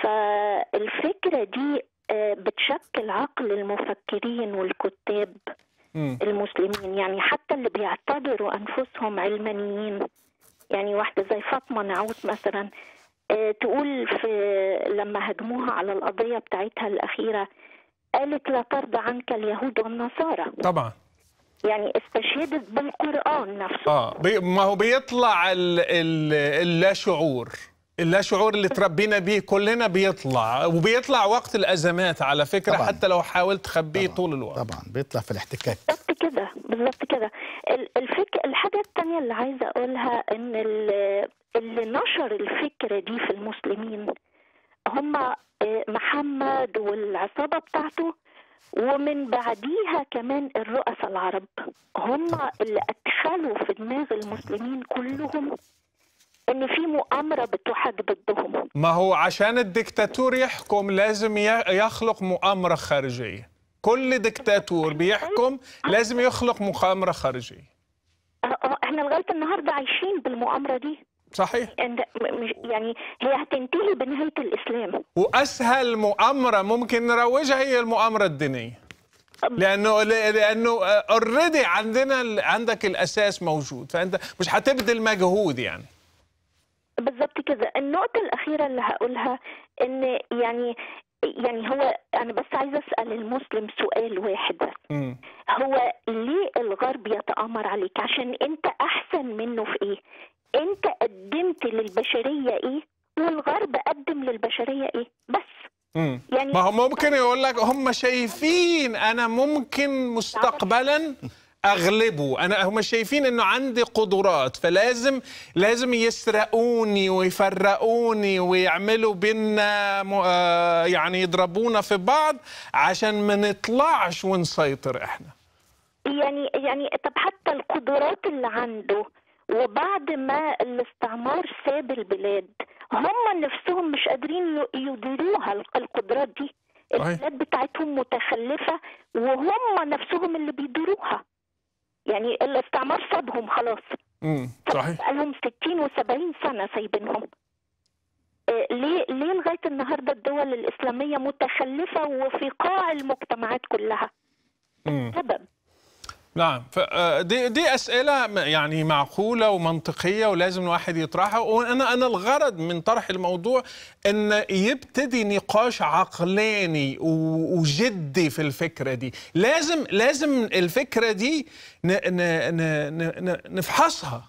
فالفكره دي أه، بتشكل عقل المفكرين والكتاب المسلمين يعني حتى اللي بيعتبروا انفسهم علمانيين يعني واحده زي فاطمه نعوت مثلا آه، تقول في لما هاجموها على القضية بتاعتها الأخيرة قالت لا ترضى عنك اليهود والنصارى طبعا يعني استشهدت بالقرآن نفسه آه بي ما هو بيطلع اللا شعور اللا شعور اللي تربينا بيه كلنا بيطلع وبيطلع وقت الازمات على فكره طبعاً. حتى لو حاولت تخبيه طول الوقت طبعا بيطلع في الاحتكاك بالظبط كده بالظبط كده الفك الحاجه الثانيه اللي عايزه اقولها ان ال... اللي نشر الفكرة دي في المسلمين هم آه، محمد والعصابة بتاعته ومن بعديها كمان الرؤساء العرب هم اللي أدخلوا في دماغ المسلمين كلهم ان في مؤامره بتوحد ضدهم ما هو عشان الدكتاتور يحكم لازم يخلق مؤامره خارجيه كل دكتاتور بيحكم لازم يخلق مؤامره خارجيه آه، آه، احنا لغايه النهارده عايشين بالمؤامره دي صحيح يعني هي هتنتهي بنهايه الاسلام واسهل مؤامره ممكن نروجها هي المؤامره الدينيه لانه لانه اوريدي آه، عندنا عندك الاساس موجود فانت مش هتبذل مجهود يعني بالظبط كده النقطه الاخيره اللي هقولها ان يعني يعني هو انا بس عايزه اسال المسلم سؤال واحد بس هو ليه الغرب يتامر عليك عشان انت احسن منه في ايه انت قدمت للبشريه ايه والغرب قدم للبشريه ايه بس يعني ما هو ممكن يقول لك هم شايفين انا ممكن مستقبلا اغلبه انا هم شايفين انه عندي قدرات فلازم لازم يسرقوني ويفرقوني ويعملوا بينا آه، يعني يضربونا في بعض عشان ما نطلعش ونسيطر احنا يعني يعني طب حتى القدرات اللي عنده وبعد ما الاستعمار ساب البلاد هم نفسهم مش قادرين يديروها القدرات دي البلاد بتاعتهم متخلفة وهم نفسهم اللي بيديروها يعني الاستعمار سابهم خلاص امم صحيح لهم 60 و70 سنة سايبينهم آه، ليه ليه لغايه النهارده الدول الاسلاميه متخلفه وفي قاع المجتمعات كلها؟ السبب نعم آه، دي دي اسئله يعني معقوله ومنطقيه ولازم الواحد يطرحها وانا انا الغرض من طرح الموضوع ان يبتدي نقاش عقلاني وجدي في الفكره دي لازم لازم الفكره دي نفحصها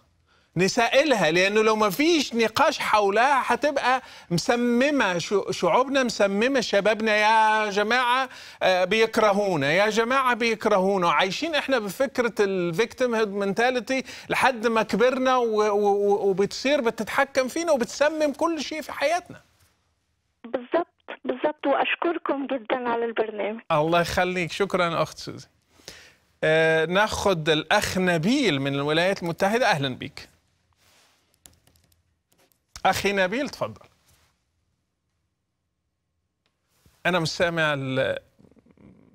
نسائلها لانه لو ما فيش نقاش حولها هتبقى مسممه شعوبنا مسممه شبابنا يا جماعه آه، بيكرهونا يا جماعه بيكرهونا عايشين احنا بفكره الفيكتيم هيد منتاليتي لحد ما كبرنا وبتصير بتتحكم فينا وبتسمم كل شيء في حياتنا بالظبط بالظبط واشكركم جدا على البرنامج الله يخليك شكرا اخت سوزي آه ناخذ الاخ نبيل من الولايات المتحده اهلا بك اخي نبيل تفضل انا مش سامع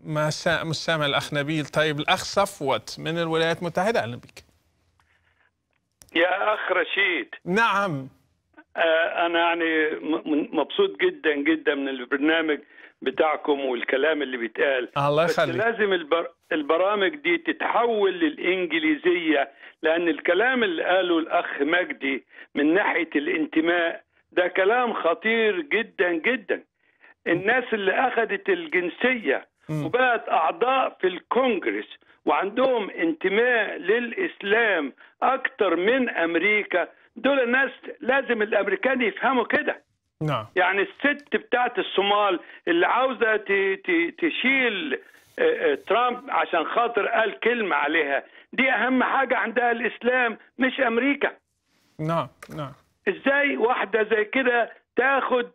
ما سا... مش سامع الاخ نبيل طيب الاخ صفوت من الولايات المتحده اهلا بك يا اخ رشيد نعم آه، انا يعني مبسوط جدا جدا من البرنامج بتاعكم والكلام اللي بيتقال الله يخليك لازم البر... البرامج دي تتحول للانجليزيه لأن الكلام اللي قاله الأخ مجدي من ناحية الانتماء ده كلام خطير جدا جدا الناس اللي أخذت الجنسية وبقت أعضاء في الكونجرس وعندهم انتماء للإسلام أكتر من أمريكا دول الناس لازم الأمريكان يفهموا كده نعم. يعني الست بتاعت الصومال اللي عاوزة تشيل آه، آه، ترامب عشان خاطر قال كلمة عليها دي اهم حاجه عندها الاسلام مش امريكا نعم نعم ازاي واحده زي كده تاخد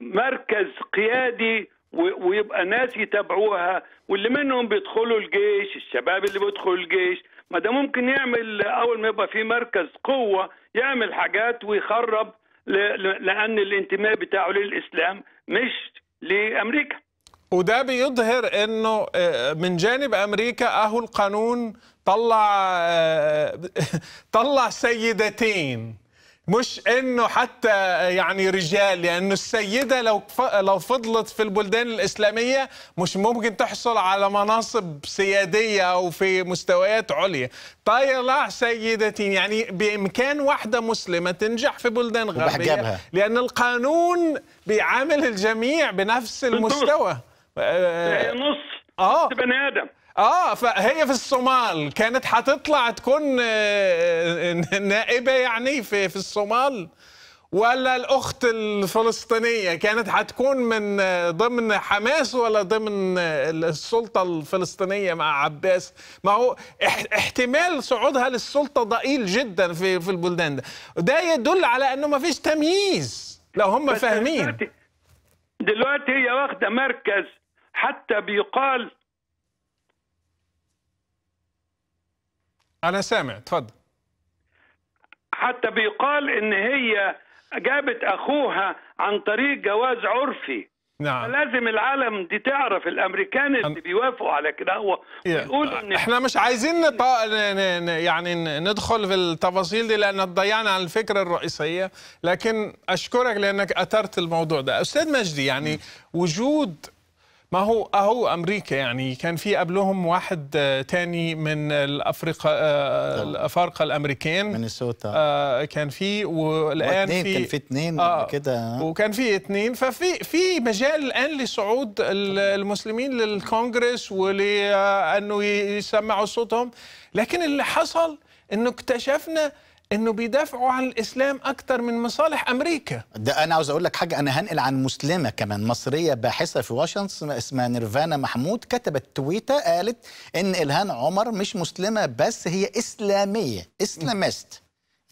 مركز قيادي ويبقى ناس يتابعوها واللي منهم بيدخلوا الجيش الشباب اللي بيدخلوا الجيش ما ده ممكن يعمل اول ما يبقى في مركز قوه يعمل حاجات ويخرب لان الانتماء بتاعه للاسلام مش لامريكا وده بيظهر انه آه، من جانب امريكا اهو القانون طلع آه، (laughs) طلع سيدتين مش انه حتى آه، يعني رجال لانه السيده لو لو فضلت في البلدان الاسلاميه مش ممكن تحصل على مناصب سياديه او في مستويات عليا طلع سيدتين يعني بامكان واحده مسلمه تنجح في بلدان غربيه لان القانون بيعامل الجميع بنفس المستوى آه، نص اه بني ادم اه فهي في الصومال كانت هتطلع تكون آه، آه، آه، نائبه يعني في في الصومال ولا الاخت الفلسطينيه كانت هتكون من ضمن حماس ولا ضمن السلطه الفلسطينيه مع عباس ما هو احتمال صعودها للسلطه ضئيل جدا في في البلدان ده ده يدل على انه ما فيش تمييز لو هم فاهمين دلوقتي هي واخده مركز حتى بيقال انا سامع تفضل حتى بيقال ان هي جابت اخوها عن طريق جواز عرفي نعم لازم العالم دي تعرف الامريكان اللي أن... بيوافقوا على كده هو بيقول ان احنا مش عايزين نط... يعني ندخل في التفاصيل دي لان ضيعنا عن الفكره الرئيسيه لكن اشكرك لانك اثرت الموضوع ده استاذ مجدي يعني وجود ما هو اهو امريكا يعني كان في قبلهم واحد آه، تاني من الافارقه آه، الافارقه الامريكان مينيسوتا آه كان في والان في كان في اثنين آه كده آه. وكان في اثنين ففي في مجال الان لصعود المسلمين للكونجرس ولانه يسمعوا صوتهم لكن اللي حصل انه اكتشفنا انه بيدافعوا عن الاسلام اكثر من مصالح امريكا ده انا عاوز اقول لك حاجه انا هنقل عن مسلمه كمان مصريه باحثه في واشنطن اسمها نيرفانا محمود كتبت تويته قالت ان الهان عمر مش مسلمه بس هي اسلاميه اسلامست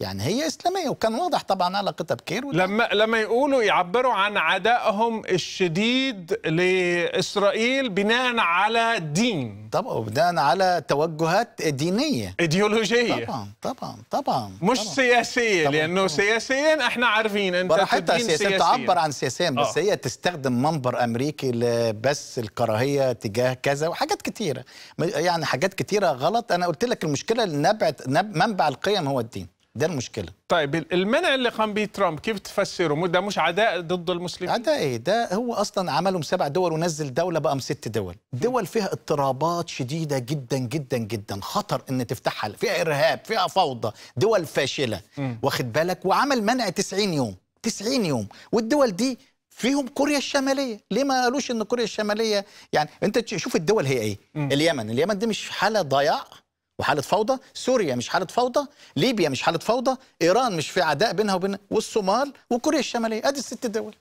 يعني هي اسلاميه وكان واضح طبعا علاقتها بكير لما لما يقولوا يعبروا عن عدائهم الشديد لاسرائيل بناء على دين طبعا وبناء على توجهات دينيه ايديولوجيه طبعا طبعا طبعا مش طبعا. سياسيه طبعا. لانه طبعا. سياسيا احنا عارفين انت براحتها سياسيا تعبر عن سياسيا بس أوه. هي تستخدم منبر امريكي لبس الكراهيه تجاه كذا وحاجات كثيره يعني حاجات كثيره غلط انا قلت لك المشكله نبعه نب... منبع القيم هو الدين ده المشكله طيب المنع اللي قام به ترامب كيف تفسره ده مش عداء ضد المسلمين عداء ايه ده هو اصلا عملهم سبع دول ونزل دوله بقى ست دول دول فيها اضطرابات شديده جدا جدا جدا خطر ان تفتحها فيها ارهاب فيها فوضى دول فاشله واخد بالك وعمل منع 90 يوم 90 يوم والدول دي فيهم كوريا الشماليه ليه ما قالوش ان كوريا الشماليه يعني انت شوف الدول هي ايه م. اليمن اليمن دي مش حاله ضياع وحاله فوضى سوريا مش حاله فوضى ليبيا مش حاله فوضى ايران مش في عداء بينها وبين والصومال وكوريا الشماليه ادي الست دول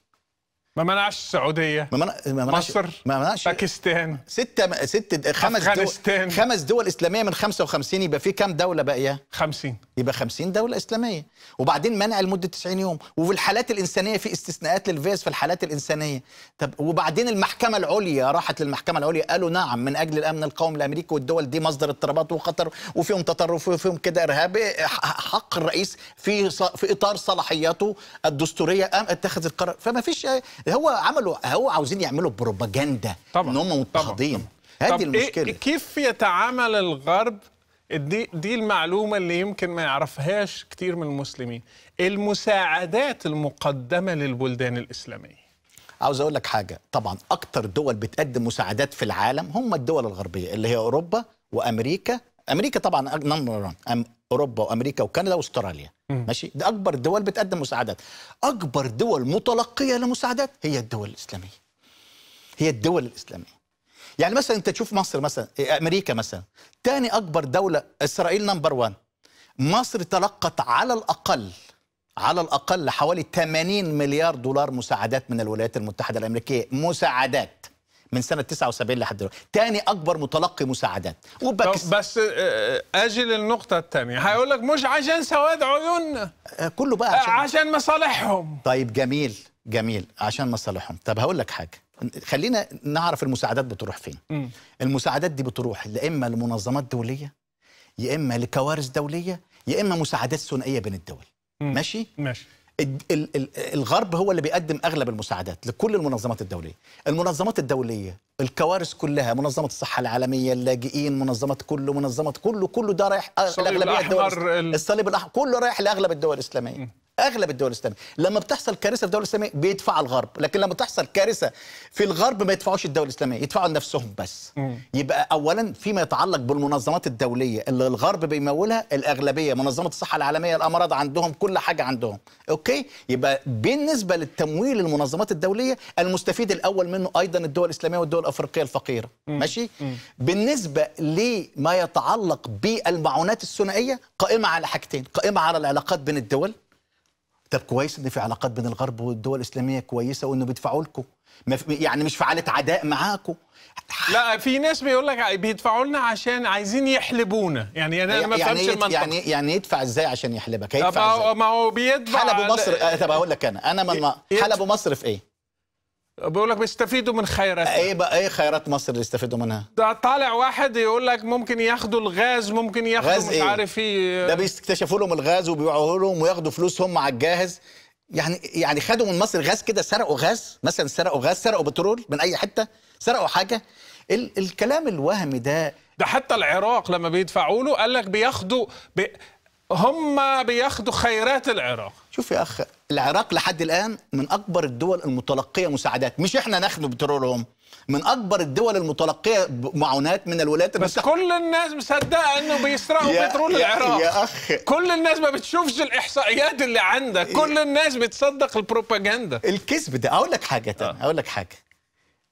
ما منعش السعوديه ما, منع... ما منعش مصر ما منعش باكستان ستة ست خمس دول خمس دول اسلاميه من 55 يبقى في كام دوله باقيه 50 يبقى 50 دوله اسلاميه وبعدين منع لمده 90 يوم وفي الحالات الانسانيه في استثناءات للفيز في الحالات الانسانيه طب وبعدين المحكمه العليا راحت للمحكمه العليا قالوا نعم من اجل الامن القومي الامريكي والدول دي مصدر اضطرابات وخطر وفيهم تطرف وفيهم كده ارهاب حق الرئيس في في اطار صلاحياته الدستوريه اتخذ القرار فما فيش هو عملوا هو عاوزين يعملوا بروباجندا طبعا ان هم مضطهدين هذه إيه- المشكله إيه كيف يتعامل الغرب دي دي المعلومه اللي يمكن ما يعرفهاش كتير من المسلمين المساعدات المقدمه للبلدان الاسلاميه عاوز اقول لك حاجه طبعا اكتر دول بتقدم مساعدات في العالم هم الدول الغربيه اللي هي اوروبا وامريكا امريكا طبعا نمبر نعم، نعم. اوروبا وامريكا وكندا واستراليا ماشي ده اكبر دول بتقدم مساعدات اكبر دول متلقيه لمساعدات هي الدول الاسلاميه هي الدول الاسلاميه يعني مثلا انت تشوف مصر مثلا امريكا مثلا تاني اكبر دوله اسرائيل نمبر 1 مصر تلقت على الاقل على الاقل حوالي 80 مليار دولار مساعدات من الولايات المتحده الامريكيه مساعدات من سنه 79 لحد دلوقتي تاني اكبر متلقي مساعدات وباكستان بس آه، آه، اجي للنقطه الثانيه هيقول لك مش عشان سواد عيوننا آه، كله بقى عشان عشان مصالحهم طيب جميل جميل عشان مصالحهم طب هقول لك حاجه خلينا نعرف المساعدات بتروح فين م. المساعدات دي بتروح يا اما لمنظمات دوليه يا اما لكوارث دوليه يا اما مساعدات ثنائيه بين الدول م. ماشي ماشي الغرب هو اللي بيقدم اغلب المساعدات لكل المنظمات الدوليه المنظمات الدوليه الكوارث كلها منظمه الصحه العالميه اللاجئين منظمه كله منظمه كله كله ده رايح الاغلبيه الدول الصليب الاحمر كله رايح لاغلب الدول الاسلاميه اغلب الدول الاسلاميه لما بتحصل كارثه في الدول الاسلاميه بيدفع الغرب لكن لما تحصل كارثه في الغرب ما يدفعوش الدول الاسلاميه يدفعوا لنفسهم بس م. يبقى اولا فيما يتعلق بالمنظمات الدوليه اللي الغرب بيمولها الاغلبيه منظمه الصحه العالميه الامراض عندهم كل حاجه عندهم اوكي يبقى بالنسبه للتمويل المنظمات الدوليه المستفيد الاول منه ايضا الدول الاسلاميه والدول الافريقيه الفقيره مم. ماشي مم. بالنسبه لما يتعلق بالمعونات الثنائيه قائمه على حاجتين قائمه على العلاقات بين الدول طب كويس ان في علاقات بين الغرب والدول الاسلاميه كويسه وانه بيدفعوا لكم يعني مش في حاله عداء معاكم لا في ناس بيقول لك بيدفعوا لنا عشان عايزين يحلبونا يعني انا يعني ما فهمتش يعني المنطق يعني يعني يدفع ازاي عشان يحلبك هيدفع ازاي ما هو بيدفع حلب مصر آه، طب هقول لك انا انا من حلب مصر في ايه بيقول لك بيستفيدوا من خيرات ايه بقى ايه خيرات مصر اللي يستفيدوا منها؟ ده طالع واحد يقول لك ممكن ياخدوا الغاز ممكن ياخدوا غاز مش إيه؟ عارف ايه ده بيستكشفوا لهم الغاز وبيبيعوه لهم وياخدوا فلوسهم على الجاهز يعني يعني خدوا من مصر غاز كده سرقوا غاز مثلا سرقوا غاز سرقوا بترول من اي حته سرقوا حاجه ال الكلام الوهمي ده ده حتى العراق لما بيدفعوا له قال لك بياخدوا بي هم بياخدوا خيرات العراق شوف يا اخ العراق لحد الان من اكبر الدول المتلقيه مساعدات مش احنا نخنو بترولهم من اكبر الدول المتلقيه معونات من الولايات المتحده بس كل الناس مصدقه انه بيسرقوا بترول العراق يا اخ كل الناس ما بتشوفش الاحصائيات اللي عندك كل الناس بتصدق البروباجندا الكذب ده اقول لك حاجه تانية آه. اقول لك حاجه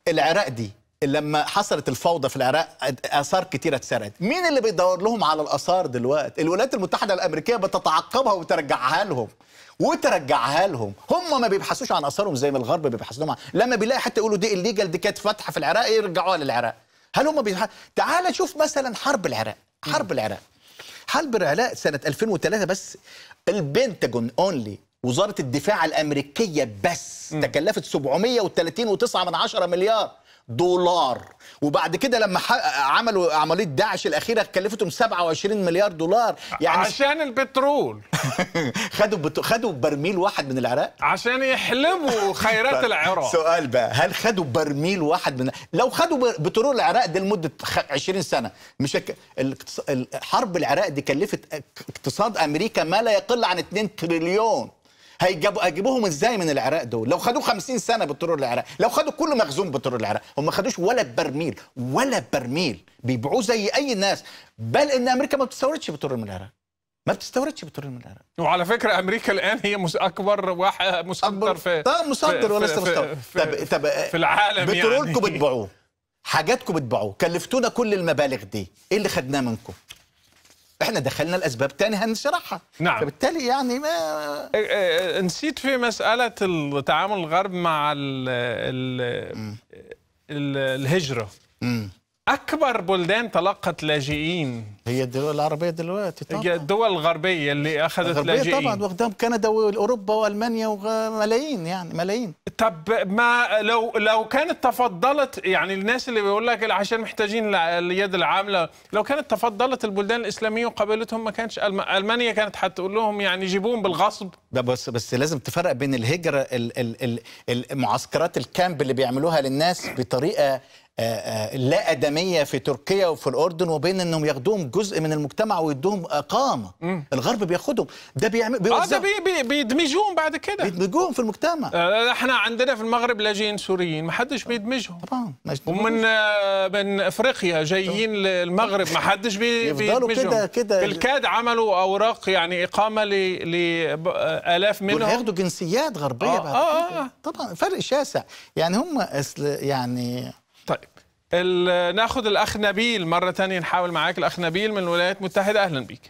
العراق دي لما حصلت الفوضى في العراق اثار كتيره اتسرقت مين اللي بيدور لهم على الاثار دلوقتي الولايات المتحده الامريكيه بتتعقبها وترجعها لهم وترجعها لهم هم ما بيبحثوش عن اثارهم زي ما الغرب بيبحث لهم عن... لما بيلاقي حتى يقولوا دي الليجل دي كانت فاتحه في العراق يرجعوها للعراق هل هم بيبح... تعال شوف مثلا حرب العراق حرب العراق حرب العراق سنه 2003 بس البنتاجون اونلي وزاره الدفاع الامريكيه بس تكلفت 730.9 مليار دولار وبعد كده لما عملوا عمليه داعش الاخيره كلفتهم 27 مليار دولار يعني عشان البترول (laughs) خدوا بتو... خدوا برميل واحد من العراق عشان يحلبوا خيرات (laughs) طيب، العراق سؤال بقى هل خدوا برميل واحد من لو خدوا بترول العراق ده لمده 20 سنه مش ك... الحرب العراق دي كلفت اقتصاد امريكا ما لا يقل عن 2 تريليون هيجيبوا هيجيبوهم ازاي من العراق دول لو خدوا 50 سنه بترول العراق لو خدوا كله مخزون بترول العراق هم ما خدوش ولا برميل ولا برميل بيبيعوه زي اي ناس بل ان امريكا ما بتستوردش بترول من العراق ما بتستوردش بترول من العراق وعلى فكره امريكا الان هي اكبر واحد مصدر في طب مصدر ولا لسه طب طب في العالم يعني. بترولكم يعني. بتبيعوه حاجاتكم بتبيعوه كلفتونا كل المبالغ دي ايه اللي خدناه منكم احنا دخلنا الاسباب تاني هنشرحها نعم فبالتالي يعني ما إيه، إيه، إيه، نسيت في مساله التعامل الغرب مع الـ الـ الهجره مم. اكبر بلدان تلقت لاجئين هي الدول العربيه دلوقتي طبعا الدول الغربيه اللي اخذت لاجئين طبعا واخدهم كندا واوروبا والمانيا وملايين يعني ملايين طب ما لو لو كانت تفضلت يعني الناس اللي بيقول لك عشان محتاجين اليد العامله لو كانت تفضلت البلدان الاسلاميه وقابلتهم ما كانش المانيا كانت هتقول لهم يعني جيبوهم بالغصب بس بس لازم تفرق بين الهجره المعسكرات الكامب اللي بيعملوها للناس بطريقه آه، آه، لا ادميه في تركيا وفي الاردن وبين انهم ياخدوهم جزء من المجتمع ويدوهم اقامه الغرب بياخدهم ده بيعمل اه ده بي بي بيدمجوهم بعد كده بيدمجوهم في المجتمع آه احنا عندنا في المغرب لاجئين سوريين ما حدش بيدمجهم طبعا ومن آه من افريقيا جايين للمغرب ما حدش بي بيدمجهم كده كده بالكاد عملوا اوراق يعني اقامه لالاف منهم دول هياخدوا جنسيات غربيه آه بعد آه آه،, آه. طبعا فرق شاسع يعني هم يعني طيب ناخذ الاخ نبيل مره ثانيه نحاول معاك الاخ نبيل من الولايات المتحده اهلا بيك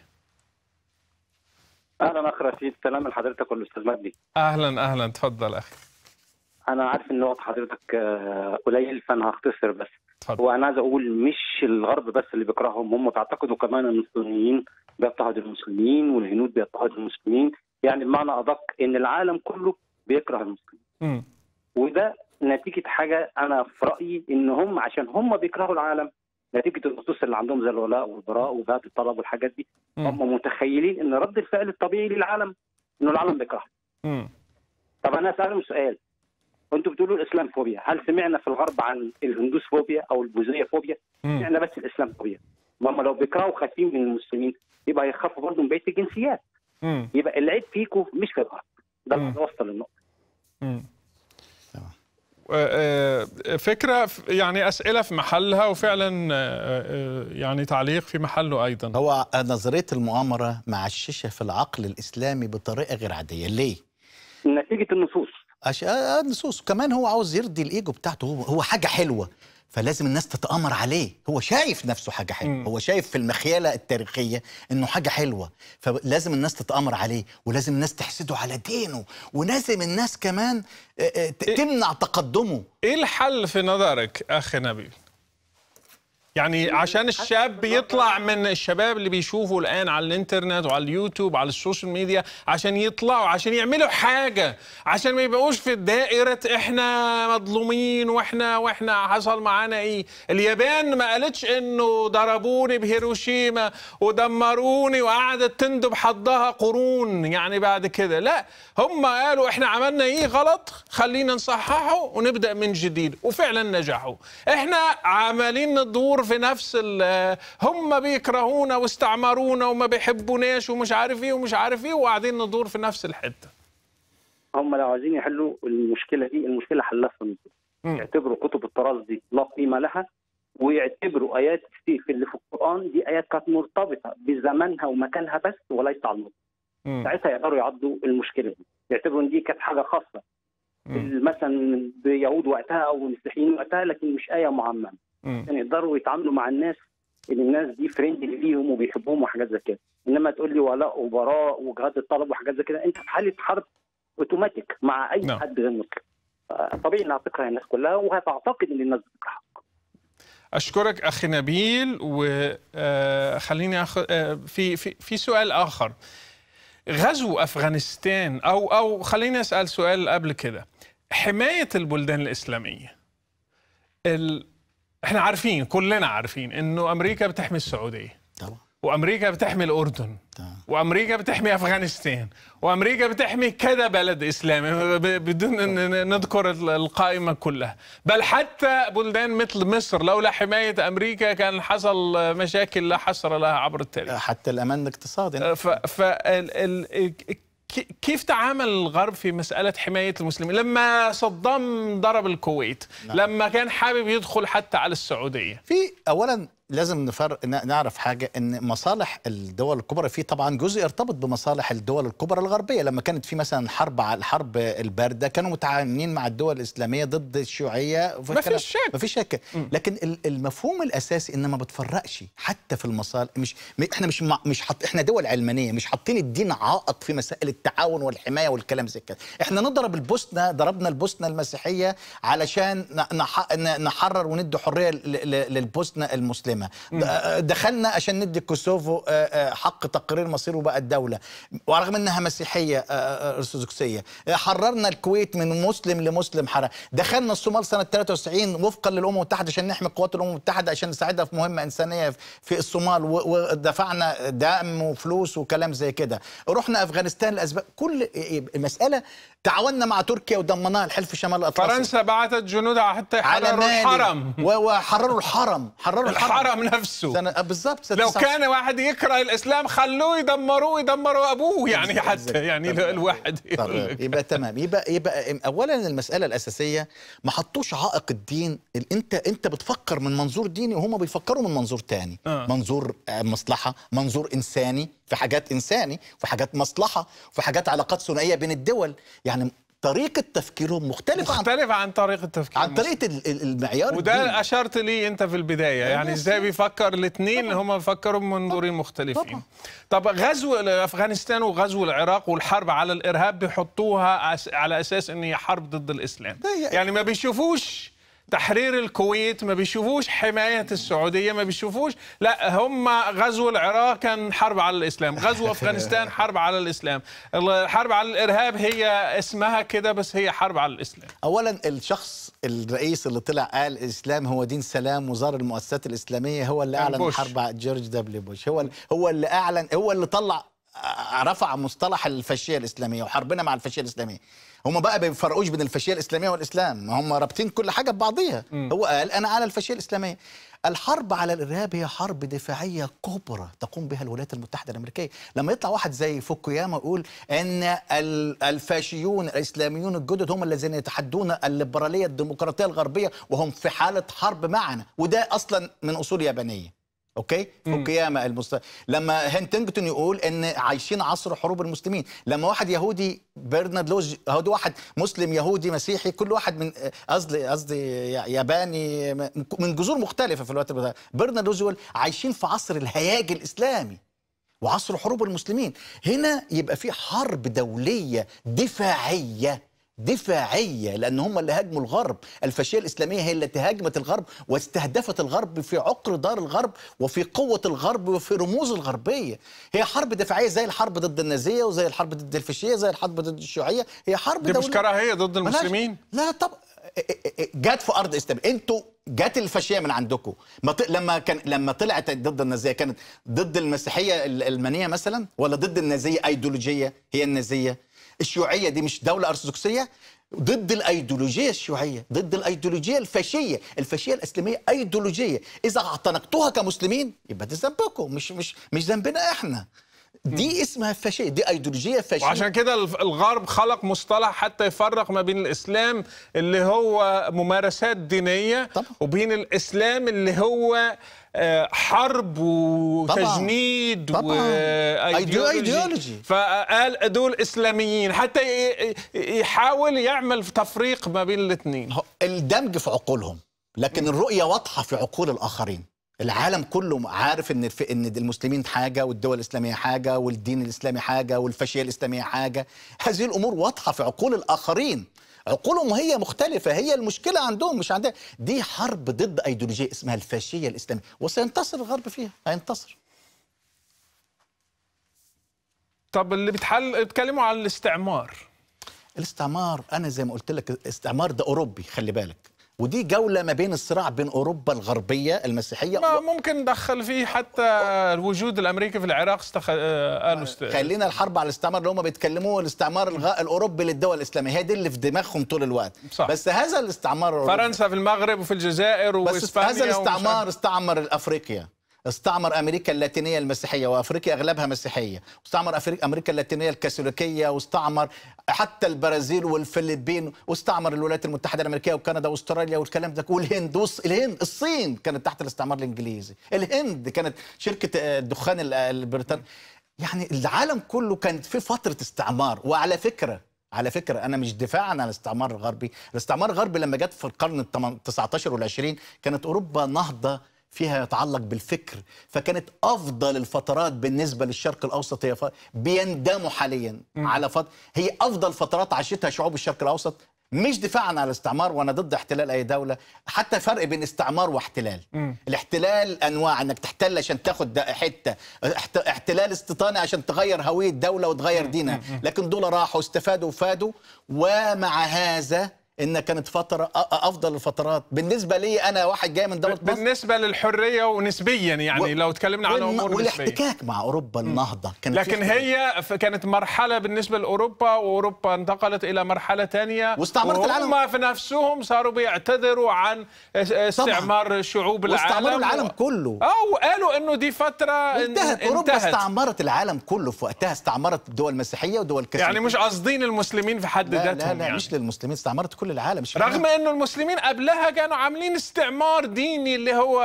اهلا اخ رشيد سلام لحضرتك والاستاذ مجدي اهلا اهلا تفضل اخي انا عارف ان وقت حضرتك آه، قليل فانا هختصر بس اتفضل. وانا عايز اقول مش الغرب بس اللي بيكرههم هم بيعتقدوا كمان ان الصينيين بيضطهدوا المسلمين والهنود بيضطهدوا المسلمين يعني بمعنى ادق ان العالم كله بيكره المسلمين وده نتيجه حاجه انا في رايي ان هم عشان هم بيكرهوا العالم نتيجه النصوص اللي عندهم زي الولاء والبراء وذات الطلب والحاجات دي هم متخيلين ان رد الفعل الطبيعي للعالم انه العالم بيكرهه. طب انا اسالهم سؤال انتوا بتقولوا الاسلام فوبيا، هل سمعنا في الغرب عن الهندوس فوبيا او البوذيه فوبيا؟ سمعنا بس الاسلام فوبيا. ما هم لو بيكرهوا خايفين من المسلمين يبقى هيخافوا برضه من بقيه الجنسيات. يبقى العيب فيكم مش في الغرب. ده اللي وصل للنقطه. آه، آه، فكره يعني اسئله في محلها وفعلا آه، يعني تعليق في محله ايضا هو نظريه المؤامره معششه في العقل الاسلامي بطريقه غير عاديه ليه نتيجه النصوص اشياء آه، آه، نصوص كمان هو عاوز يرضي الايجو بتاعته هو هو حاجه حلوه فلازم الناس تتآمر عليه هو شايف نفسه حاجة حلوة هو شايف في المخيلة التاريخية إنه حاجة حلوة فلازم الناس تتآمر عليه ولازم الناس تحسده على دينه ولازم الناس كمان آه، إيه؟ تمنع تقدمه إيه الحل في نظرك أخي نبيل؟ يعني إيه، عشان الشاب يطلع من الشباب اللي بيشوفوا الان على الانترنت وعلى اليوتيوب وعلى السوشيال ميديا عشان يطلعوا عشان يعملوا حاجه عشان ما يبقوش في دائره احنا مظلومين واحنا واحنا حصل معانا ايه اليابان ما قالتش انه ضربوني بهيروشيما ودمروني وقعدت تندب حظها قرون يعني بعد كده لا هم قالوا احنا عملنا ايه غلط خلينا نصححه ونبدا من جديد وفعلا نجحوا احنا عمالين ندور الامور في نفس هم بيكرهونا واستعمرونا وما بيحبوناش ومش عارف ايه ومش عارف ايه وقاعدين ندور في نفس الحته هم لو عايزين يحلوا المشكله دي المشكله حلها في يعتبروا كتب الطراز دي لا قيمه لها ويعتبروا ايات في اللي في القران دي ايات كانت مرتبطه بزمانها ومكانها بس وليس على المطلق ساعتها يقدروا يعدوا المشكله دي يعتبروا ان دي كانت حاجه خاصه مثلا بيهود وقتها او المسيحيين وقتها لكن مش ايه معممه عشان يعني يقدروا يتعاملوا مع الناس ان الناس دي فريندلي ليهم وبيحبوهم وحاجات زي كده انما تقول لي ولاء وبراء وجهاد الطلب وحاجات زي كده انت في حاله حرب اوتوماتيك مع اي no. نعم. حد غير مسلم طبيعي انها تكره الناس كلها وهتعتقد ان الناس بتكرهك اشكرك اخي نبيل وخليني آه، أخ... آه، في في في سؤال اخر غزو افغانستان او او خليني اسال سؤال قبل كده حمايه البلدان الاسلاميه ال... احنا عارفين كلنا عارفين انه امريكا بتحمي السعوديه طبعا وامريكا بتحمي الاردن طبعا. وامريكا بتحمي افغانستان وامريكا بتحمي كذا بلد اسلامي بدون ان نذكر القائمه كلها بل حتى بلدان مثل مصر لولا حمايه امريكا كان حصل مشاكل لا حصر لها عبر التاريخ حتى الامان الاقتصادي ف... ف... ال... ال... كيف تعامل الغرب في مسألة حماية المسلمين لما صدام ضرب الكويت نعم. لما كان حابب يدخل حتى على السعودية في أولا لازم نفرق نعرف حاجه ان مصالح الدول الكبرى في طبعا جزء يرتبط بمصالح الدول الكبرى الغربيه لما كانت في مثلا حرب على الحرب البارده كانوا متعاونين مع الدول الاسلاميه ضد الشيوعيه ما شك ما شك لكن المفهوم الاساسي ان ما بتفرقش حتى في المصالح مش احنا مش مش حط احنا دول علمانيه مش حاطين الدين عائق في مسائل التعاون والحمايه والكلام زي كده احنا نضرب البوسنه ضربنا البوسنه المسيحيه علشان نحرر وندي حريه للبوسنه المسلمه قائمه آه، دخلنا عشان ندي كوسوفو آه، آه، حق تقرير مصيره بقى الدوله ورغم انها مسيحيه ارثوذكسيه حررنا الكويت من مسلم لمسلم حرر دخلنا الصومال سنه 93 وفقا للامم المتحده عشان نحمي قوات الامم المتحده عشان نساعدها في مهمه انسانيه في الصومال ودفعنا دعم وفلوس وكلام زي كده رحنا افغانستان لاسباب كل إيه- إيه، المساله تعاوننا مع تركيا وضمناها الحلف شمال الاطلسي فرنسا بعثت جنودها حتى يحرروا الحرم وحرروا الحرم حرروا الحرم, الحرم. يحرم نفسه آه، بالظبط لو كان واحد يكره الاسلام خلوه يدمروه يدمروا ابوه يعني حتى يعني الواحد آه، يبقى تمام يبقى يبقى اولا المساله الاساسيه ما حطوش عائق الدين انت انت بتفكر من منظور ديني وهم بيفكروا من منظور تاني آه. منظور آه، مصلحه منظور انساني في حاجات انساني في حاجات مصلحه في حاجات علاقات ثنائيه بين الدول يعني طريقه تفكيرهم مختلفه مختلفه عن, عن طريقه تفكير عن طريقه المعيار وده الدين. اشرت لي انت في البدايه يعني ازاي بيفكر الاثنين هم بيفكروا من منظورين مختلفين طب غزو افغانستان وغزو العراق والحرب على الارهاب بيحطوها على اساس ان هي حرب ضد الاسلام يعني ما بيشوفوش تحرير الكويت ما بيشوفوش حماية السعودية ما بيشوفوش لا هم غزو العراق كان حرب على الإسلام غزو (laughs) أفغانستان حرب على الإسلام الحرب على الإرهاب هي اسمها كده بس هي حرب على الإسلام أولا الشخص الرئيس اللي طلع قال الإسلام هو دين سلام وزار المؤسسات الإسلامية هو اللي أعلن بوش. حرب على جورج دبليو بوش هو هو اللي أعلن هو اللي طلع آه، رفع مصطلح الفاشيه الاسلاميه وحربنا مع الفاشيه الاسلاميه هم بقى ما بيفرقوش بين الفاشيه الاسلاميه والاسلام هم رابطين كل حاجه ببعضيها هو قال انا على الفاشيه الاسلاميه الحرب على الارهاب هي حرب دفاعيه كبرى تقوم بها الولايات المتحده الامريكيه لما يطلع واحد زي فوكوياما يقول ان الفاشيون الاسلاميون الجدد هم الذين يتحدون الليبراليه الديمقراطيه الغربيه وهم في حاله حرب معنا وده اصلا من اصول يابانيه اوكي فكياما المست... لما هنتنجتون يقول ان عايشين عصر حروب المسلمين لما واحد يهودي برنارد لوج هو واحد مسلم يهودي مسيحي كل واحد من قصدي قصدي ياباني من جذور مختلفه في الوقت ده برنارد لوج يقول عايشين في عصر الهياج الاسلامي وعصر حروب المسلمين هنا يبقى في حرب دوليه دفاعيه دفاعية لأن هم اللي هاجموا الغرب الفاشية الإسلامية هي التي هاجمت الغرب واستهدفت الغرب في عقر دار الغرب وفي قوة الغرب وفي رموز الغربية هي حرب دفاعية زي الحرب ضد النازية وزي الحرب ضد الفاشية زي الحرب ضد الشيوعية هي حرب دي مش كراهية ضد المسلمين لا طب جت في ارض اسلاميه انتوا جت الفاشيه من عندكم ما ط... لما كان لما طلعت ضد النازيه كانت ضد المسيحيه الالمانيه مثلا ولا ضد النازيه ايديولوجيه هي النازيه الشيوعيه دي مش دوله ارثوذكسيه ضد الايديولوجيه الشيوعيه ضد الايديولوجيه الفاشيه الفاشيه الاسلاميه ايديولوجيه اذا اعتنقتوها كمسلمين يبقى ده ذنبكم مش مش مش ذنبنا احنا دي اسمها فاشيه دي ايديولوجيه فاشيه وعشان كده الغرب خلق مصطلح حتى يفرق ما بين الاسلام اللي هو ممارسات دينيه طبعا. وبين الاسلام اللي هو آه، حرب وتجنيد وايديولوجي آه، فقال دول اسلاميين حتى يحاول يعمل تفريق ما بين الاثنين الدمج في عقولهم لكن الرؤيه واضحه في عقول الاخرين العالم كله عارف ان ان المسلمين حاجه والدول الاسلاميه حاجه والدين الاسلامي حاجه والفاشيه الاسلاميه حاجه هذه الامور واضحه في عقول الاخرين عقولهم هي مختلفة هي المشكلة عندهم مش عندنا دي حرب ضد أيديولوجية اسمها الفاشية الإسلامية وسينتصر الغرب فيها هينتصر طب اللي بتحل بيتكلموا عن الاستعمار الاستعمار أنا زي ما قلت لك الاستعمار ده أوروبي خلي بالك ودي جولة ما بين الصراع بين أوروبا الغربية المسيحية ما ممكن ندخل فيه حتى الوجود الأمريكي في العراق استخ... آه است... خلينا الحرب على الاستعمار اللي هم بيتكلموا الاستعمار الأوروبي للدول الإسلامية هي دي اللي في دماغهم طول الوقت صح. بس هذا الاستعمار الأوروبي فرنسا في المغرب وفي الجزائر وإسبانيا بس هذا الاستعمار استعمر أفريقيا استعمر امريكا اللاتينيه المسيحيه وافريقيا اغلبها مسيحيه واستعمر أفريقيا امريكا اللاتينيه الكاثوليكيه واستعمر حتى البرازيل والفلبين واستعمر الولايات المتحده الامريكيه وكندا واستراليا والكلام ده والهند الهند الصين كانت تحت الاستعمار الانجليزي الهند كانت شركه الدخان آه، البريطاني يعني العالم كله كانت في فتره استعمار وعلى فكره على فكرة أنا مش دفاعا عن الاستعمار الغربي، الاستعمار الغربي لما جت في القرن ال 19 وال 20 كانت أوروبا نهضة فيها يتعلق بالفكر فكانت افضل الفترات بالنسبه للشرق الاوسط هي ف... بيندموا حاليا م. على فت... هي افضل فترات عاشتها شعوب الشرق الاوسط مش دفاعا على الاستعمار وانا ضد احتلال اي دوله حتى فرق بين استعمار واحتلال م. الاحتلال انواع انك تحتل عشان تاخد حته احتلال استيطاني عشان تغير هويه دوله وتغير دينها لكن دول راحوا استفادوا وفادوا ومع هذا ان كانت فتره افضل الفترات بالنسبه لي انا واحد جاي من دوله مصر بالنسبه للحريه ونسبيا يعني و... لو اتكلمنا عن امور والاحتكاك مع اوروبا النهضه كانت لكن هي كانت مرحله بالنسبه لاوروبا واوروبا انتقلت الى مرحله ثانيه واستعمرت العالم هم في نفسهم صاروا بيعتذروا عن استعمار طبعا. شعوب العالم واستعمروا العالم و... كله او قالوا انه دي فتره انتهت اوروبا انتهت. استعمرت العالم كله في وقتها استعمرت الدول المسيحيه ودول كثيره يعني مش قاصدين المسلمين في حد ذاتهم لا لا, لا يعني. مش للمسلمين استعمرت كل كل العالم رغم انه المسلمين قبلها كانوا عاملين استعمار ديني اللي هو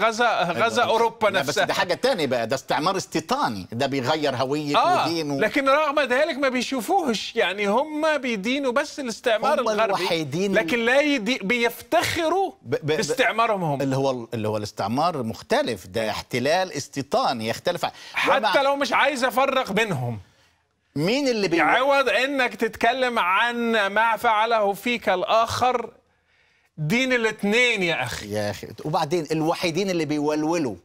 غزا آه، آه، غزا أيوة. اوروبا نفسها بس ده حاجه تانية بقى ده استعمار استيطاني ده بيغير هويه آه ودينه لكن رغم ذلك ما بيشوفوهش يعني هم بيدينوا بس الاستعمار هم الغربي الوحيدين لكن لا يدي... بيفتخروا ب... ب... باستعمارهم هم اللي هو اللي هو الاستعمار مختلف ده احتلال استيطاني يختلف حتى ومع... لو مش عايز افرق بينهم مين اللي بي... عوض انك تتكلم عن ما فعله فيك الاخر دين الاثنين يا اخي يا اخي وبعدين الوحيدين اللي بيولولوا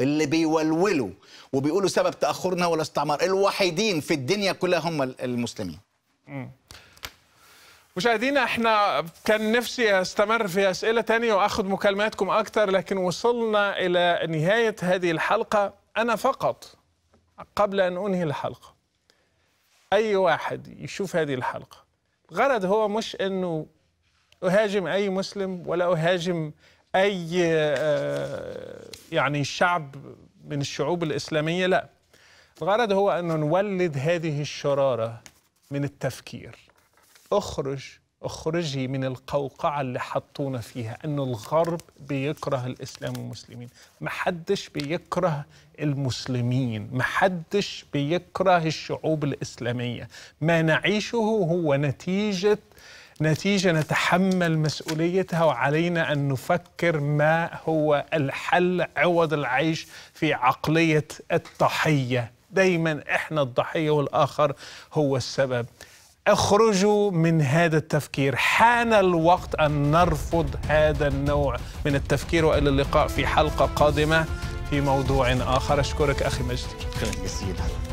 اللي بيولولوا وبيقولوا سبب تاخرنا والاستعمار الوحيدين في الدنيا كلها هم المسلمين مشاهدينا احنا كان نفسي استمر في اسئله تانية وأخذ مكالماتكم أكثر لكن وصلنا الى نهايه هذه الحلقه انا فقط قبل ان انهي الحلقه أي واحد يشوف هذه الحلقة الغرض هو مش أنه أهاجم أي مسلم ولا أهاجم أي آه، يعني شعب من الشعوب الإسلامية لا الغرض هو أن نولد هذه الشرارة من التفكير اخرج اخرجي من القوقعة اللي حطونا فيها أنه الغرب بيكره الإسلام والمسلمين محدش بيكره المسلمين محدش بيكره الشعوب الإسلامية ما نعيشه هو نتيجة نتيجة نتحمل مسؤوليتها وعلينا أن نفكر ما هو الحل عوض العيش في عقلية الضحية دايما إحنا الضحية والآخر هو السبب اخرجوا من هذا التفكير حان الوقت أن نرفض هذا النوع من التفكير وإلى اللقاء في حلقة قادمة في موضوع آخر أشكرك أخي مجدي شكرا جزيلا